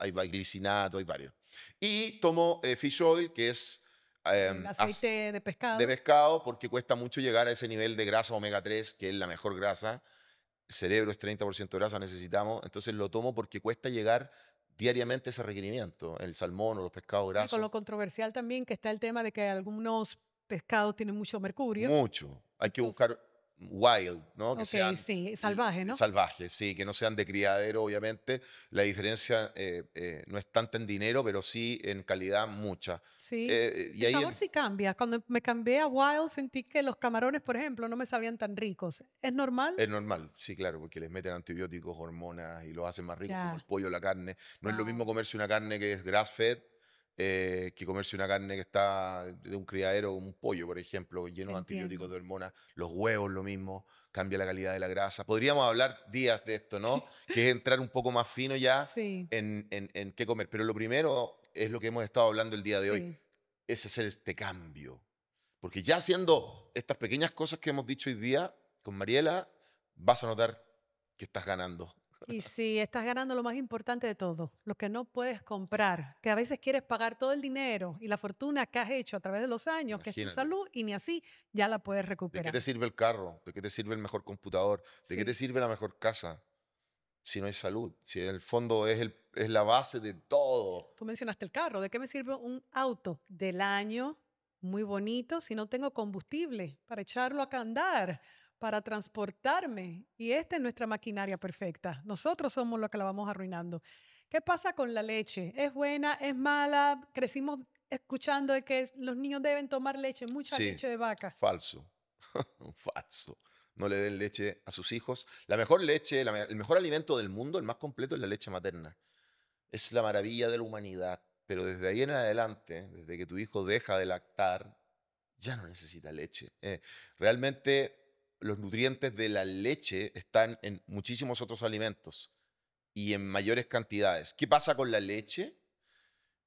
hay, varios. Y tomo eh, fish oil, que es... Em, aceite de pescado. De pescado, porque cuesta mucho llegar a ese nivel de grasa omega 3, que es la mejor grasa. El cerebro es 30% de grasa, necesitamos. Entonces lo tomo porque cuesta llegar diariamente ese requerimiento, el salmón o los pescados grasos. Y con lo controversial también que está el tema de que algunos pescados tienen mucho mercurio. Mucho. Hay que buscar wild, ¿no? Que sean, sí, salvaje, ¿no? Salvaje, sí, que no sean de criadero, obviamente. La diferencia eh, eh, no es tanta en dinero, pero sí en calidad mucha. Sí, eh, y el sabor sí cambia. Cuando me cambié a wild sentí que los camarones, por ejemplo, no me sabían tan ricos. ¿Es normal? Es normal, sí, claro, porque les meten antibióticos, hormonas y los hacen más ricos, como el pollo, la carne. No es lo ah. mismo comerse una carne que es grass-fed eh, que comerse una carne que está de un criadero un pollo, por ejemplo, lleno de antibióticos, de hormonas, los huevos lo mismo, cambia la calidad de la grasa. Podríamos hablar días de esto, ¿no? que es entrar un poco más fino ya en, en, qué comer. Pero lo primero es lo que hemos estado hablando el día de hoy hoy, es hacer este cambio. Porque ya haciendo estas pequeñas cosas que hemos dicho hoy día con Mariela, vas a notar que estás ganando y si estás ganando lo más importante de todo, lo que no puedes comprar, que a veces quieres pagar todo el dinero y la fortuna que has hecho a través de los años, que es tu salud, y ni así ya la puedes recuperar. ¿De qué te sirve el carro? ¿De qué te sirve el mejor computador? ¿De qué te sirve la mejor casa? Si no hay salud, si en el fondo es, es la base de todo. Tú mencionaste el carro, ¿de qué me sirve un auto del año muy bonito si no tengo combustible para echarlo a andar? para transportarme. Y esta es nuestra maquinaria perfecta. Nosotros somos los que la vamos arruinando. ¿Qué pasa con la leche? ¿Es buena? ¿Es mala? Crecimos escuchando que los niños deben tomar leche, mucha leche de vaca. Falso, falso. No le den leche a sus hijos. La mejor leche, el mejor alimento del mundo, el más completo, es la leche materna. Es la maravilla de la humanidad. Pero desde ahí en adelante, desde que tu hijo deja de lactar, ya no necesita leche. Eh, realmente los nutrientes de la leche están en muchísimos otros alimentos y en mayores cantidades. ¿Qué pasa con la leche?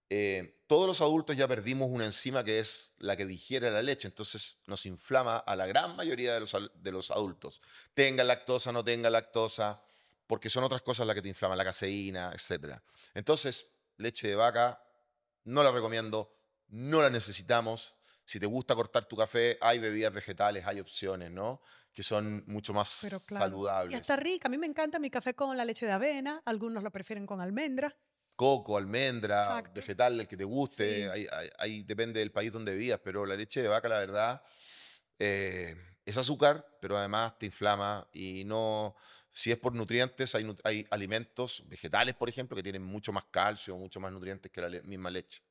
Eh, todos los adultos ya perdimos una enzima que es la que digiere la leche, entonces nos inflama a la gran mayoría de los, de los adultos. Tenga lactosa, no tenga lactosa, porque son otras cosas las que te inflaman, la caseína, etc. Entonces, leche de vaca, no la recomiendo, no la necesitamos. Si te gusta cortar tu café, hay bebidas vegetales, hay opciones, ¿no? que son mucho más saludables. Y está rica. A mí me encanta mi café con la leche de avena. Algunos lo prefieren con almendra. Coco, almendra, vegetal, el que te guste. Ahí, depende del país donde vivas, pero la leche de vaca, la verdad, eh, es azúcar, pero además te inflama y no, si es por nutrientes, hay, hay, alimentos vegetales, por ejemplo, que tienen mucho más calcio, mucho más nutrientes que la misma leche.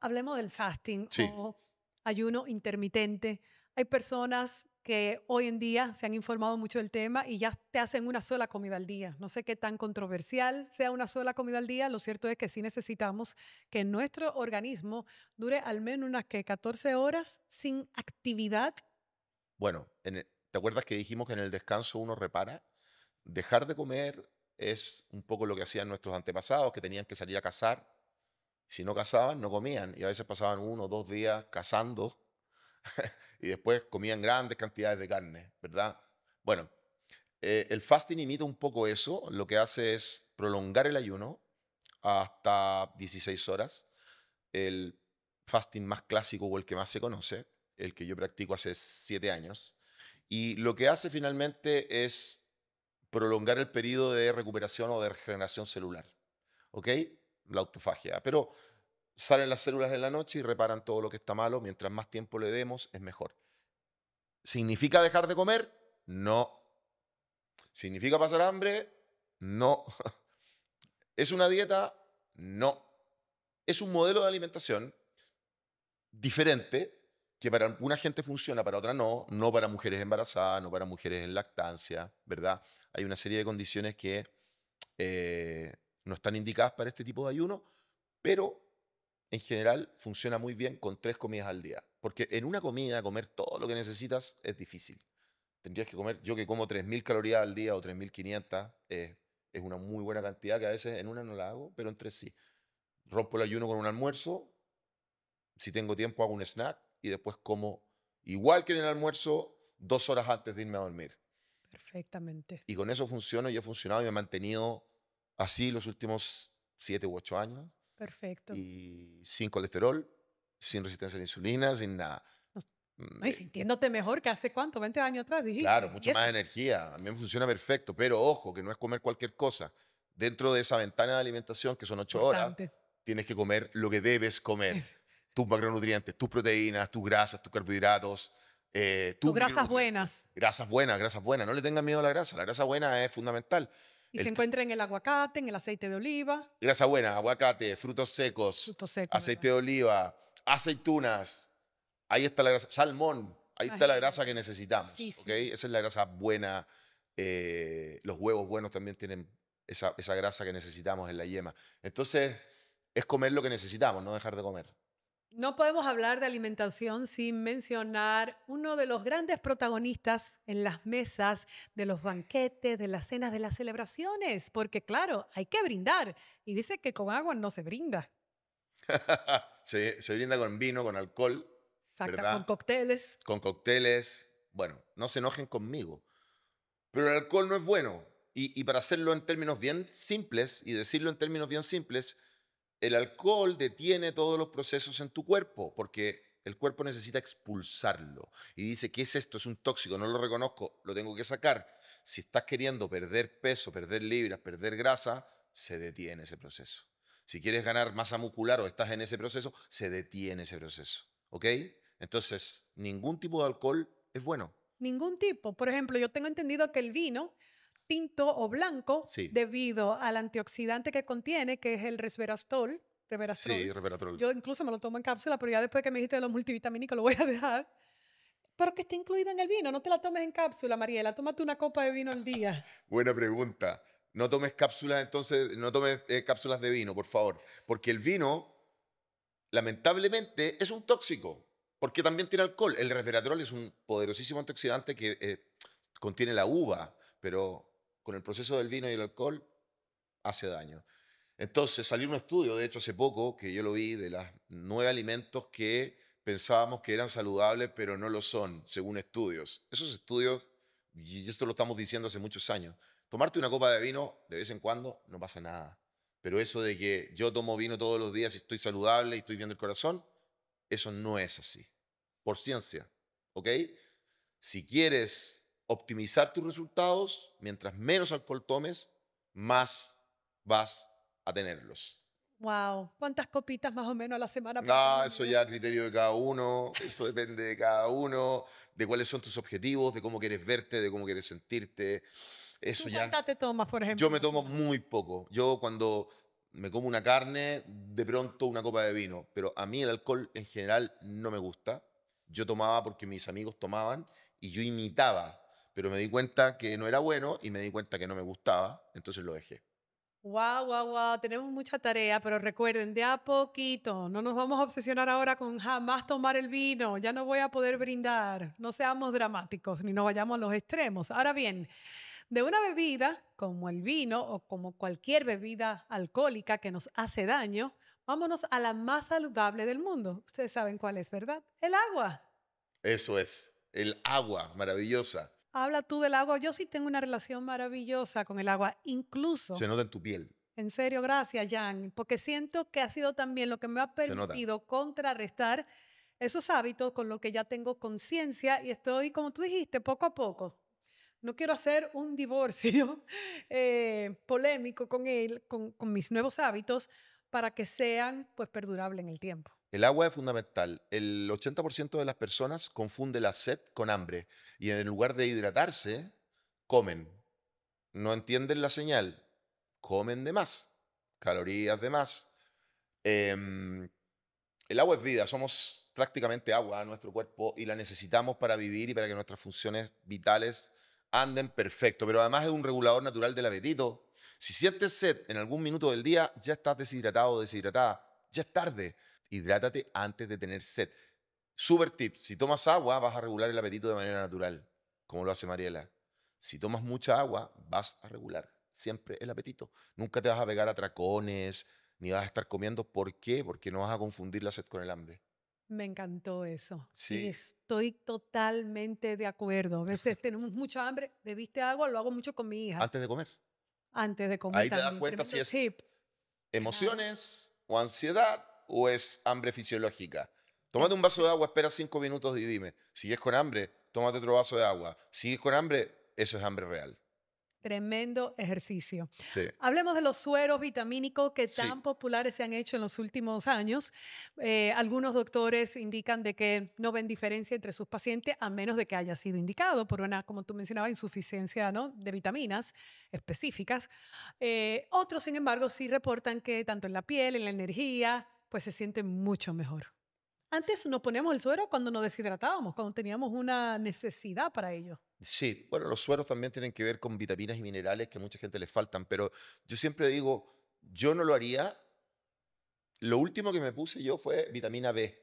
Hablemos del fasting o ayuno intermitente. Hay personas que hoy en día se han informado mucho del tema y ya te hacen una sola comida al día. No sé qué tan controversial sea una sola comida al día, lo cierto es que sí necesitamos que nuestro organismo dure al menos unas que 14 horas sin actividad. Bueno, ¿te acuerdas que dijimos que en el descanso uno repara? Dejar de comer es un poco lo que hacían nuestros antepasados, que tenían que salir a cazar. Si no cazaban, no comían y a veces pasaban uno o dos días cazando y después comían grandes cantidades de carne, ¿verdad? Bueno, eh, el fasting imita un poco eso, lo que hace es prolongar el ayuno hasta 16 horas. El fasting más clásico o el que más se conoce, el que yo practico hace 7 años, y lo que hace finalmente es prolongar el periodo de recuperación o de regeneración celular, ¿ok? La autofagia. Pero salen las células en la noche y reparan todo lo que está malo. Mientras más tiempo le demos, es mejor. ¿Significa dejar de comer? No. ¿Significa pasar hambre? No. ¿Es una dieta? No. Es un modelo de alimentación diferente que para una gente funciona, para otra no, no para mujeres embarazadas, no para mujeres en lactancia, ¿verdad? Hay una serie de condiciones que eh, no están indicadas para este tipo de ayuno, pero en general funciona muy bien con tres comidas al día. Porque en una comida comer todo lo que necesitas es difícil. Tendrías que comer, yo que como 3.000 calorías al día o 3.500, es una muy buena cantidad que a veces en una no la hago, pero entre sí. Rompo el ayuno con un almuerzo, si tengo tiempo hago un snack y después como, igual que en el almuerzo, dos horas antes de irme a dormir. Perfectamente. Y con eso funciona y he funcionado y me he mantenido así los últimos siete u ocho años Perfecto. Y sin colesterol, sin resistencia a la insulina, sin nada. y mm, eh, sintiéndote mejor que hace cuánto, 20 años atrás, dijiste. Claro, mucha más energía. A mí me funciona perfecto, pero ojo, que no es comer cualquier cosa. Dentro de esa ventana de alimentación, que son 8 horas, tienes que comer lo que debes comer. tus macronutrientes, tus proteínas, tus grasas, tus carbohidratos. Eh, tus, grasas buenas. Grasas buenas, grasas buenas. No le tengas miedo a la grasa. La grasa buena es fundamental. Y se encuentra en el aguacate, en el aceite de oliva. Grasa buena, aguacate, frutos secos, aceite de oliva, aceitunas. Ahí está la grasa, salmón. Ahí está la grasa que necesitamos. ¿okay? Esa es la grasa buena. Eh, los huevos buenos también tienen esa, esa grasa que necesitamos en la yema. Entonces, es comer lo que necesitamos, no dejar de comer. No podemos hablar de alimentación sin mencionar uno de los grandes protagonistas en las mesas de los banquetes, de las cenas, de las celebraciones, porque claro, hay que brindar. Y dice que con agua no se brinda. se, se, brinda con vino, con alcohol. Exacto, con cócteles. Con cócteles. Bueno, no se enojen conmigo. Pero el alcohol no es bueno. Y, y para hacerlo en términos bien simples y decirlo en términos bien simples, el alcohol detiene todos los procesos en tu cuerpo porque el cuerpo necesita expulsarlo. Y dice, ¿qué es esto? Es un tóxico, no lo reconozco, lo tengo que sacar. Si estás queriendo perder peso, perder libras, perder grasa, se detiene ese proceso. Si quieres ganar masa muscular o estás en ese proceso, se detiene ese proceso. ¿Ok? Entonces, ningún tipo de alcohol es bueno. Ningún tipo. Por ejemplo, yo tengo entendido que el vino tinto o blanco debido al antioxidante que contiene, que es el resveratrol. Sí, resveratrol. Yo incluso me lo tomo en cápsula, pero ya después que me dijiste de los multivitamínicos lo voy a dejar. Pero que esté incluido en el vino, no te la tomes en cápsula, Mariela, tómate una copa de vino al día. Buena pregunta. No tomes cápsulas, entonces, no tomes eh, cápsulas de vino, por favor, porque el vino, lamentablemente, es un tóxico, porque también tiene alcohol. El resveratrol es un poderosísimo antioxidante que eh, contiene la uva, pero con el proceso del vino y el alcohol hace daño. Entonces salió un estudio, de hecho hace poco, que yo lo vi, de las nueve alimentos que pensábamos que eran saludables, pero no lo son, según estudios. Esos estudios, y esto lo estamos diciendo hace muchos años, tomarte una copa de vino de vez en cuando no pasa nada. Pero eso de que yo tomo vino todos los días y estoy saludable y estoy viendo el corazón, eso no es así. Por ciencia, ¿ok? Si quieres optimizar tus resultados, mientras menos alcohol tomes, más vas a tenerlos. Wow, ¿cuántas copitas más o menos a la semana? Ah, eso ya es criterio de cada uno, eso depende de cada uno, de cuáles son tus objetivos, de cómo quieres verte, de cómo quieres sentirte. Eso ¿Tú ya. ¿Cuántas te tomas, por ejemplo? Yo me tomo muy poco. Yo cuando me como una carne, de pronto una copa de vino, pero a mí el alcohol en general no me gusta. Yo tomaba porque mis amigos tomaban y yo imitaba pero me di cuenta que no era bueno y me di cuenta que no me gustaba, entonces lo dejé. Wow, wow, wow, tenemos mucha tarea, pero recuerden, de a poquito, no nos vamos a obsesionar ahora con jamás tomar el vino, ya no voy a poder brindar, no seamos dramáticos ni nos vayamos a los extremos. Ahora bien, de una bebida como el vino o como cualquier bebida alcohólica que nos hace daño, vámonos a la más saludable del mundo. Ustedes saben cuál es, ¿verdad? El agua. Eso es, el agua, maravillosa. Habla tú del agua. Yo sí tengo una relación maravillosa con el agua, incluso. Se nota en tu piel. En serio, gracias, Jan, porque siento que ha sido también lo que me ha permitido contrarrestar esos hábitos con los que ya tengo conciencia y estoy, como tú dijiste, poco a poco. No quiero hacer un divorcio eh, polémico con él, con, mis nuevos hábitos, para que sean pues perdurables en el tiempo. El agua es fundamental. El 80% de las personas confunde la sed con hambre y en lugar de hidratarse, comen. No entienden la señal. Comen de más, calorías de más. Em, el agua es vida, somos prácticamente agua a nuestro cuerpo y la necesitamos para vivir y para que nuestras funciones vitales anden perfecto. Pero además es un regulador natural del apetito. Si sientes sed en algún minuto del día, ya estás deshidratado o deshidratada. Ya es tarde hidrátate antes de tener sed. Super tip, si tomas agua vas a regular el apetito de manera natural, como lo hace Mariela. Si tomas mucha agua vas a regular siempre el apetito. Nunca te vas a pegar a tracones, ni vas a estar comiendo. ¿Por qué? Porque no vas a confundir la sed con el hambre. Me encantó eso. Sí. estoy totalmente de acuerdo. A veces tenemos mucha hambre, bebiste agua, lo hago mucho con mi hija. Antes de comer. Antes de comer. Ahí te das cuenta si es tip. emociones o ansiedad o es hambre fisiológica? Tómate un vaso de agua, espera cinco minutos y dime. Sigues con hambre, tómate otro vaso de agua. Si Sigues con hambre, eso es hambre real. Tremendo ejercicio. Sí. Hablemos de los sueros vitamínicos que tan populares se han hecho en los últimos años. Eh, algunos doctores indican de que no ven diferencia entre sus pacientes a menos de que haya sido indicado por una, como tú mencionabas, insuficiencia ¿no? de vitaminas específicas. Eh, otros, sin embargo, sí reportan que tanto en la piel, en la energía, pues se siente mucho mejor. Antes nos poníamos el suero cuando nos deshidratábamos, cuando teníamos una necesidad para ello. Sí, bueno, los sueros también tienen que ver con vitaminas y minerales que a mucha gente les faltan, pero yo siempre digo, yo no lo haría. Lo último que me puse yo fue vitamina B.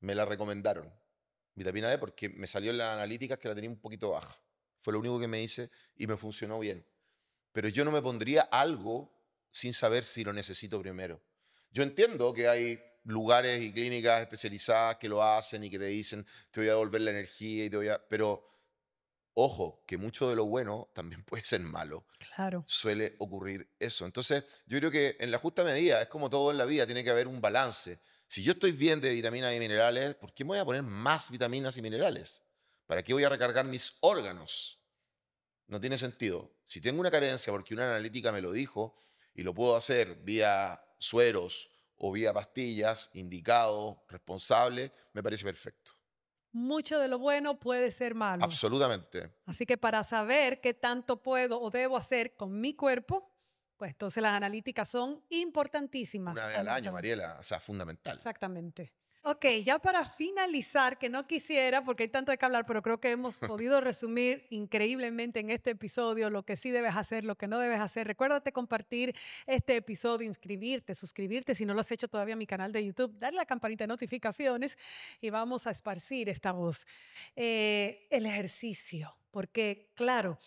Me la recomendaron. Vitamina B porque me salió en las analíticas que la tenía un poquito baja. Fue lo único que me hice y me funcionó bien. Pero yo no me pondría algo sin saber si lo necesito primero. Yo entiendo que hay lugares y clínicas especializadas que lo hacen y que te dicen, te voy a devolver la energía y te voy a... Pero ojo, que mucho de lo bueno también puede ser malo. Claro. Suele ocurrir eso. Entonces, yo creo que en la justa medida, es como todo en la vida, tiene que haber un balance. Si yo estoy bien de vitaminas y minerales, ¿por qué me voy a poner más vitaminas y minerales? ¿Para qué voy a recargar mis órganos? No tiene sentido. Si tengo una carencia porque una analítica me lo dijo y lo puedo hacer vía sueros o vía pastillas, indicado, responsable, me parece perfecto. Mucho de lo bueno puede ser malo. Absolutamente. Así que para saber qué tanto puedo o debo hacer con mi cuerpo, pues entonces las analíticas son importantísimas. Una vez al año, Mariela, o sea, fundamental. Exactamente. Ok, ya para finalizar, que no quisiera, porque hay tanto de qué hablar, pero creo que hemos podido resumir increíblemente en este episodio lo que sí debes hacer, lo que no debes hacer. Recuérdate compartir este episodio, inscribirte, suscribirte si no lo has hecho todavía a mi canal de YouTube, darle la campanita de notificaciones y vamos a esparcir esta voz. Eh, el ejercicio, porque claro,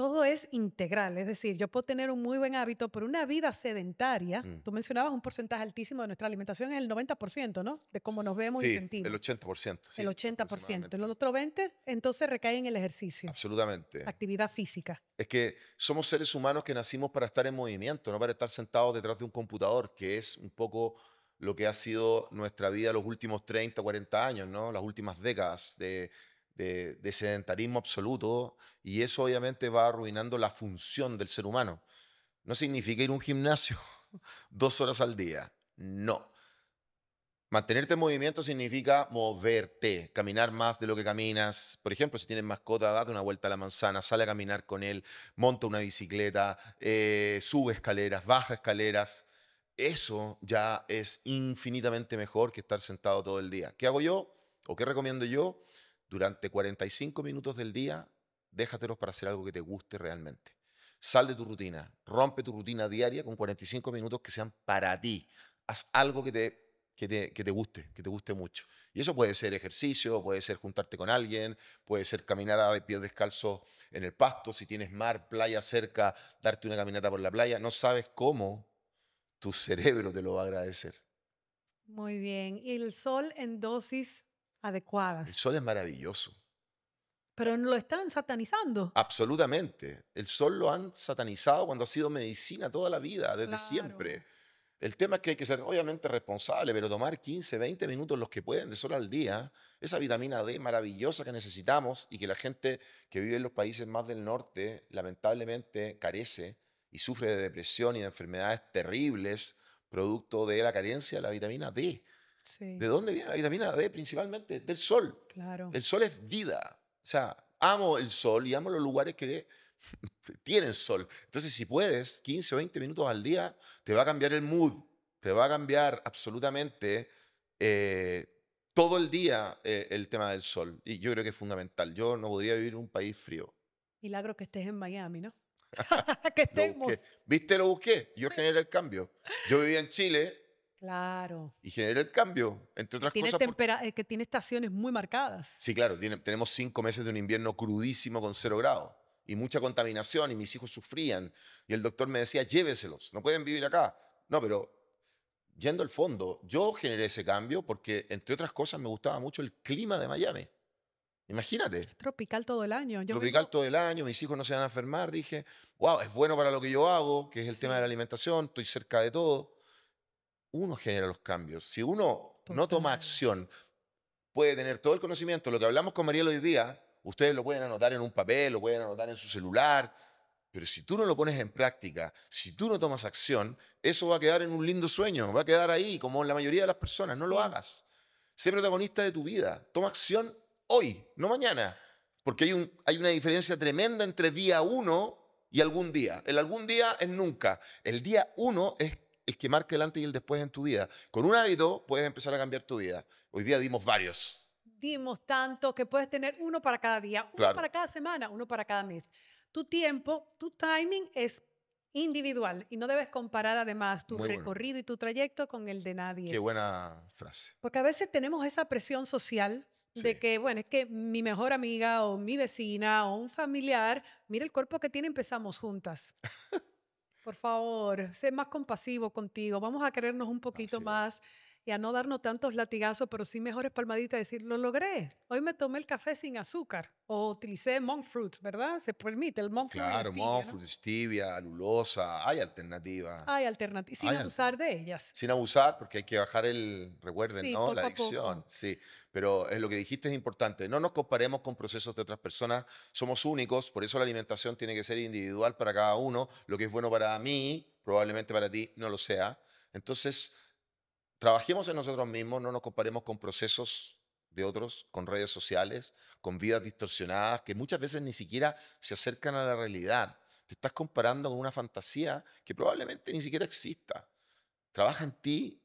todo es integral, es decir, yo puedo tener un muy buen hábito, pero una vida sedentaria, mm. tú mencionabas un porcentaje altísimo de nuestra alimentación, es el 90%, ¿no? De cómo nos vemos y sentimos. El 80%. Sí, el 80%. los otro 20% entonces recae en el ejercicio. Absolutamente. Actividad física. Es que somos seres humanos que nacimos para estar en movimiento, no para estar sentados detrás de un computador, que es un poco lo que ha sido nuestra vida los últimos 30, 40 años, ¿no? Las últimas décadas de de, sedentarismo absoluto y eso obviamente va arruinando la función del ser humano. No significa ir a un gimnasio dos horas al día, no. Mantenerte en movimiento significa moverte, caminar más de lo que caminas. Por ejemplo, si tienes mascota, date una vuelta a la manzana, sale a caminar con él, monta una bicicleta, eh, sube escaleras, baja escaleras. Eso ya es infinitamente mejor que estar sentado todo el día. ¿Qué hago yo? ¿O qué recomiendo yo? Durante 45 minutos del día, déjatelos para hacer algo que te guste realmente. Sal de tu rutina, rompe tu rutina diaria con 45 minutos que sean para ti. Haz algo que te te, guste, que te guste mucho. Y eso puede ser ejercicio, puede ser juntarte con alguien, puede ser caminar a pie descalzo en el pasto, si tienes mar, playa cerca, darte una caminata por la playa. No sabes cómo tu cerebro te lo va a agradecer. Muy bien. ¿Y el sol en dosis el sol es maravilloso. Pero lo están satanizando. Absolutamente. El sol lo han satanizado cuando ha sido medicina toda la vida, desde siempre. El tema es que hay que ser obviamente responsable, pero tomar 15, 20 minutos los que pueden de sol al día, esa vitamina D maravillosa que necesitamos y que la gente que vive en los países más del norte lamentablemente carece y sufre de depresión y de enfermedades terribles producto de la carencia de la vitamina D. ¿De dónde viene la vitamina D principalmente? Del sol. Claro. El sol es vida. O sea, amo el sol y amo los lugares que tienen sol. Entonces, si puedes, 15 o 20 minutos al día, te va a cambiar el mood, te va a cambiar absolutamente eh, todo el día eh, el tema del sol. Y yo creo que es fundamental. Yo no podría vivir en un país frío. Milagro que estés en Miami, ¿no? que estemos. ¿Viste? Lo busqué. Yo generé el cambio. Yo vivía en Chile, Claro. Y generé el cambio, entre otras cosas. Eh, que tiene estaciones muy marcadas. Sí, claro, tiene, tenemos cinco meses de un invierno crudísimo con cero grados y mucha contaminación y mis hijos sufrían y el doctor me decía, lléveselos, no pueden vivir acá. No, pero yendo al fondo, yo generé ese cambio porque, entre otras cosas, me gustaba mucho el clima de Miami. Imagínate. tropical todo el año. tropical todo el año, mis hijos no se van a enfermar. Dije, wow, es bueno para lo que yo hago, que es el tema de la alimentación, estoy cerca de todo uno genera los cambios. Si uno no toma acción, puede tener todo el conocimiento. Lo que hablamos con Mariel hoy día, ustedes lo pueden anotar en un papel, lo pueden anotar en su celular, pero si tú no lo pones en práctica, si tú no tomas acción, eso va a quedar en un lindo sueño, va a quedar ahí, como la mayoría de las personas. No lo hagas. Sé protagonista de tu vida. Toma acción hoy, no mañana. Porque hay, hay una diferencia tremenda entre día uno y algún día. El algún día es nunca. El día uno es el que marque el antes y el después en tu vida. Con un hábito puedes empezar a cambiar tu vida. Hoy día dimos varios. Dimos tanto que puedes tener uno para cada día, uno para cada semana, uno para cada mes. Tu tiempo, tu timing es individual y no debes comparar además tu recorrido y tu trayecto con el de nadie. Qué buena frase. Porque a veces tenemos esa presión social de que, bueno, es que mi mejor amiga o mi vecina o un familiar, mira el cuerpo que tiene, empezamos juntas. Por favor, sé más compasivo contigo. Vamos a querernos un poquito más a no darnos tantos latigazos, pero sí mejores palmaditas, decir, lo logré, hoy me tomé el café sin azúcar o utilicé monk fruits, ¿verdad? Se permite el monk fruit. Claro, monk fruit, stevia, alulosa, hay alternativas. Hay alternativas, sin abusar de ellas. Sin abusar, porque hay que bajar el, recuerden, ¿no? La adicción, sí. Pero es lo que dijiste es importante, no nos comparemos con procesos de otras personas, somos únicos, por eso la alimentación tiene que ser individual para cada uno, lo que es bueno para mí, probablemente para ti no lo sea. Entonces, trabajemos en nosotros mismos, no nos comparemos con procesos de otros, con redes sociales, con vidas distorsionadas que muchas veces ni siquiera se acercan a la realidad. Te estás comparando con una fantasía que probablemente ni siquiera exista. Trabaja en ti,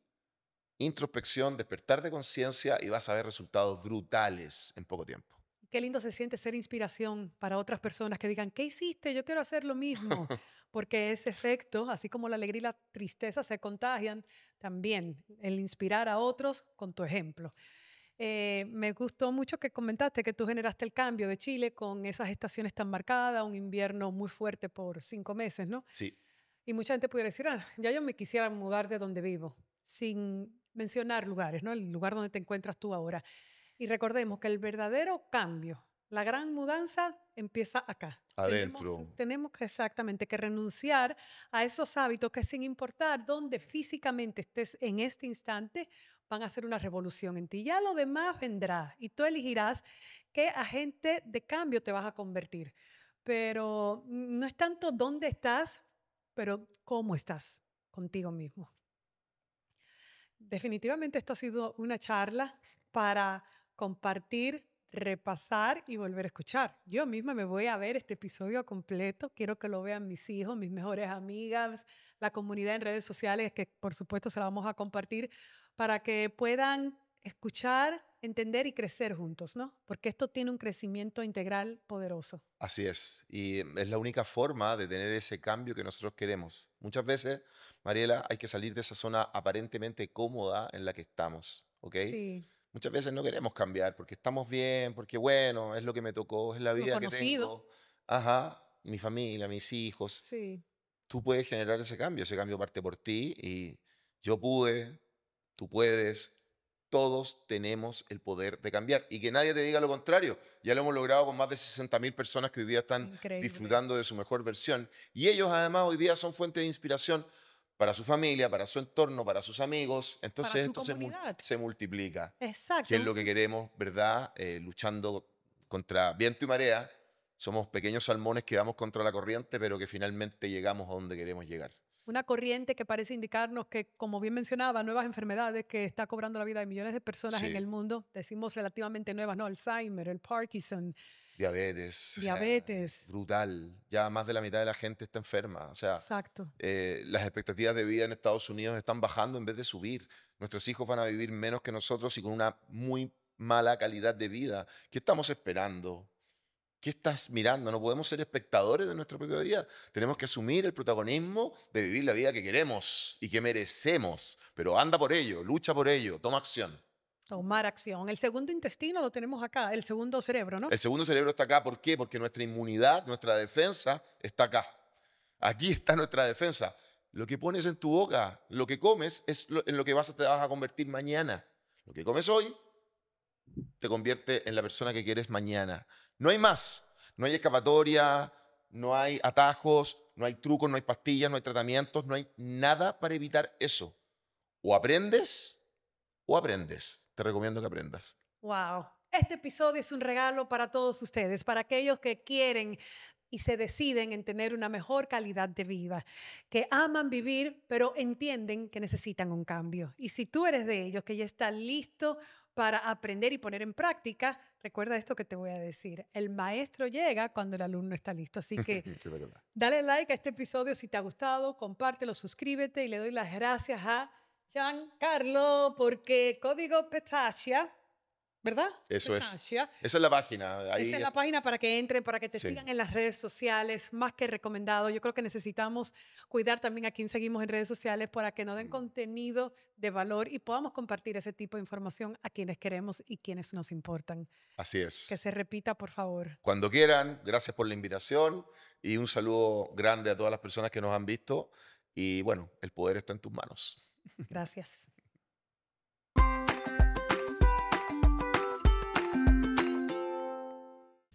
introspección, despertar de conciencia y vas a ver resultados brutales en poco tiempo. Qué lindo se siente ser inspiración para otras personas que digan, ¿qué hiciste? Yo quiero hacer lo mismo. porque ese efecto, así como la alegría y la tristeza se contagian, también el inspirar a otros con tu ejemplo. Eh, me gustó mucho que comentaste que tú generaste el cambio de Chile con esas estaciones tan marcadas, un invierno muy fuerte por cinco meses, ¿no? Sí. Y mucha gente pudiera decir, ah, ya yo me quisiera mudar de donde vivo, sin mencionar lugares, ¿no? El lugar donde te encuentras tú ahora. Y recordemos que el verdadero cambio la gran mudanza empieza acá. Adentro. Tenemos, exactamente que renunciar a esos hábitos que sin importar dónde físicamente estés en este instante, van a hacer una revolución en ti. Ya lo demás vendrá y tú elegirás qué agente de cambio te vas a convertir. Pero no es tanto dónde estás, pero cómo estás contigo mismo. Definitivamente esto ha sido una charla para compartir repasar y volver a escuchar. Yo misma me voy a ver este episodio completo, quiero que lo vean mis hijos, mis mejores amigas, la comunidad en redes sociales, que por supuesto se la vamos a compartir, para que puedan escuchar, entender y crecer juntos, ¿no? Porque esto tiene un crecimiento integral poderoso. Así es, y es la única forma de tener ese cambio que nosotros queremos. Muchas veces, Mariela, hay que salir de esa zona aparentemente cómoda en la que estamos, ¿ok? Sí Muchas veces no queremos cambiar porque estamos bien, porque bueno, es lo que me tocó, es la vida que tengo. Ajá, mi familia, mis hijos. Sí. Tú puedes generar ese cambio, ese cambio parte por ti y yo pude, tú puedes, todos tenemos el poder de cambiar y que nadie te diga lo contrario. Ya lo hemos logrado con más de 60.000 personas que hoy día están disfrutando de su mejor versión y ellos además hoy día son fuente de inspiración para su familia, para su entorno, para sus amigos. Entonces se, multiplica. Exacto. es lo que queremos, ¿verdad? Eh, luchando contra viento y marea. Somos pequeños salmones que vamos contra la corriente, pero que finalmente llegamos a donde queremos llegar. Una corriente que parece indicarnos que, como bien mencionaba, nuevas enfermedades que está cobrando la vida de millones de personas en el mundo, decimos relativamente nuevas, ¿no? Alzheimer, el Parkinson, Diabetes. Diabetes. brutal. Ya más de la mitad de la gente está enferma. O sea, Exacto. Eh, las expectativas de vida en Estados Unidos están bajando en vez de subir. Nuestros hijos van a vivir menos que nosotros y con una muy mala calidad de vida. ¿Qué estamos esperando? ¿Qué estás mirando? No podemos ser espectadores de nuestra propia vida. Tenemos que asumir el protagonismo de vivir la vida que queremos y que merecemos. Pero anda por ello, lucha por ello, toma acción. Tomar acción. El segundo intestino lo tenemos acá, el segundo cerebro, ¿no? El segundo cerebro está acá, ¿por qué? Porque nuestra inmunidad, nuestra defensa está acá. Aquí está nuestra defensa. Lo que pones en tu boca, lo que comes, es en lo que vas a, te vas a convertir mañana. Lo que comes hoy te convierte en la persona que quieres mañana. No hay más. No hay escapatoria, no hay atajos, no hay trucos, no hay pastillas, no hay tratamientos, no hay nada para evitar eso. O aprendes o aprendes. Te recomiendo que aprendas. Wow. Este episodio es un regalo para todos ustedes, para aquellos que quieren y se deciden en tener una mejor calidad de vida, que aman vivir, pero entienden que necesitan un cambio. Y si tú eres de ellos, que ya está listo para aprender y poner en práctica, recuerda esto que te voy a decir. El maestro llega cuando el alumno está listo. Así que dale like a este episodio si te ha gustado, compártelo, suscríbete y le doy las gracias a Giancarlo, porque código Pestacia, ¿verdad? Eso es. Esa es la página. Ahí Esa es la página para que entren, para que te sigan en las redes sociales, más que recomendado. Yo creo que necesitamos cuidar también a quien seguimos en redes sociales para que nos den mm. contenido de valor y podamos compartir ese tipo de información a quienes queremos y quienes nos importan. Así es. Que se repita, por favor. Cuando quieran, gracias por la invitación y un saludo grande a todas las personas que nos han visto. Y bueno, el poder está en tus manos. Gracias.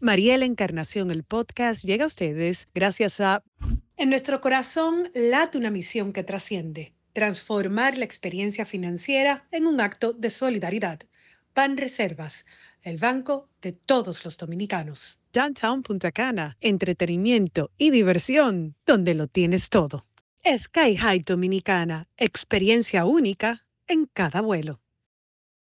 Mariela Encarnación, el podcast llega a ustedes gracias a... En nuestro corazón late una misión que trasciende, transformar la experiencia financiera en un acto de solidaridad. Pan Reservas, el banco de todos los dominicanos. Downtown Punta Cana, entretenimiento y diversión, donde lo tienes todo. Sky High Dominicana, experiencia única en cada vuelo.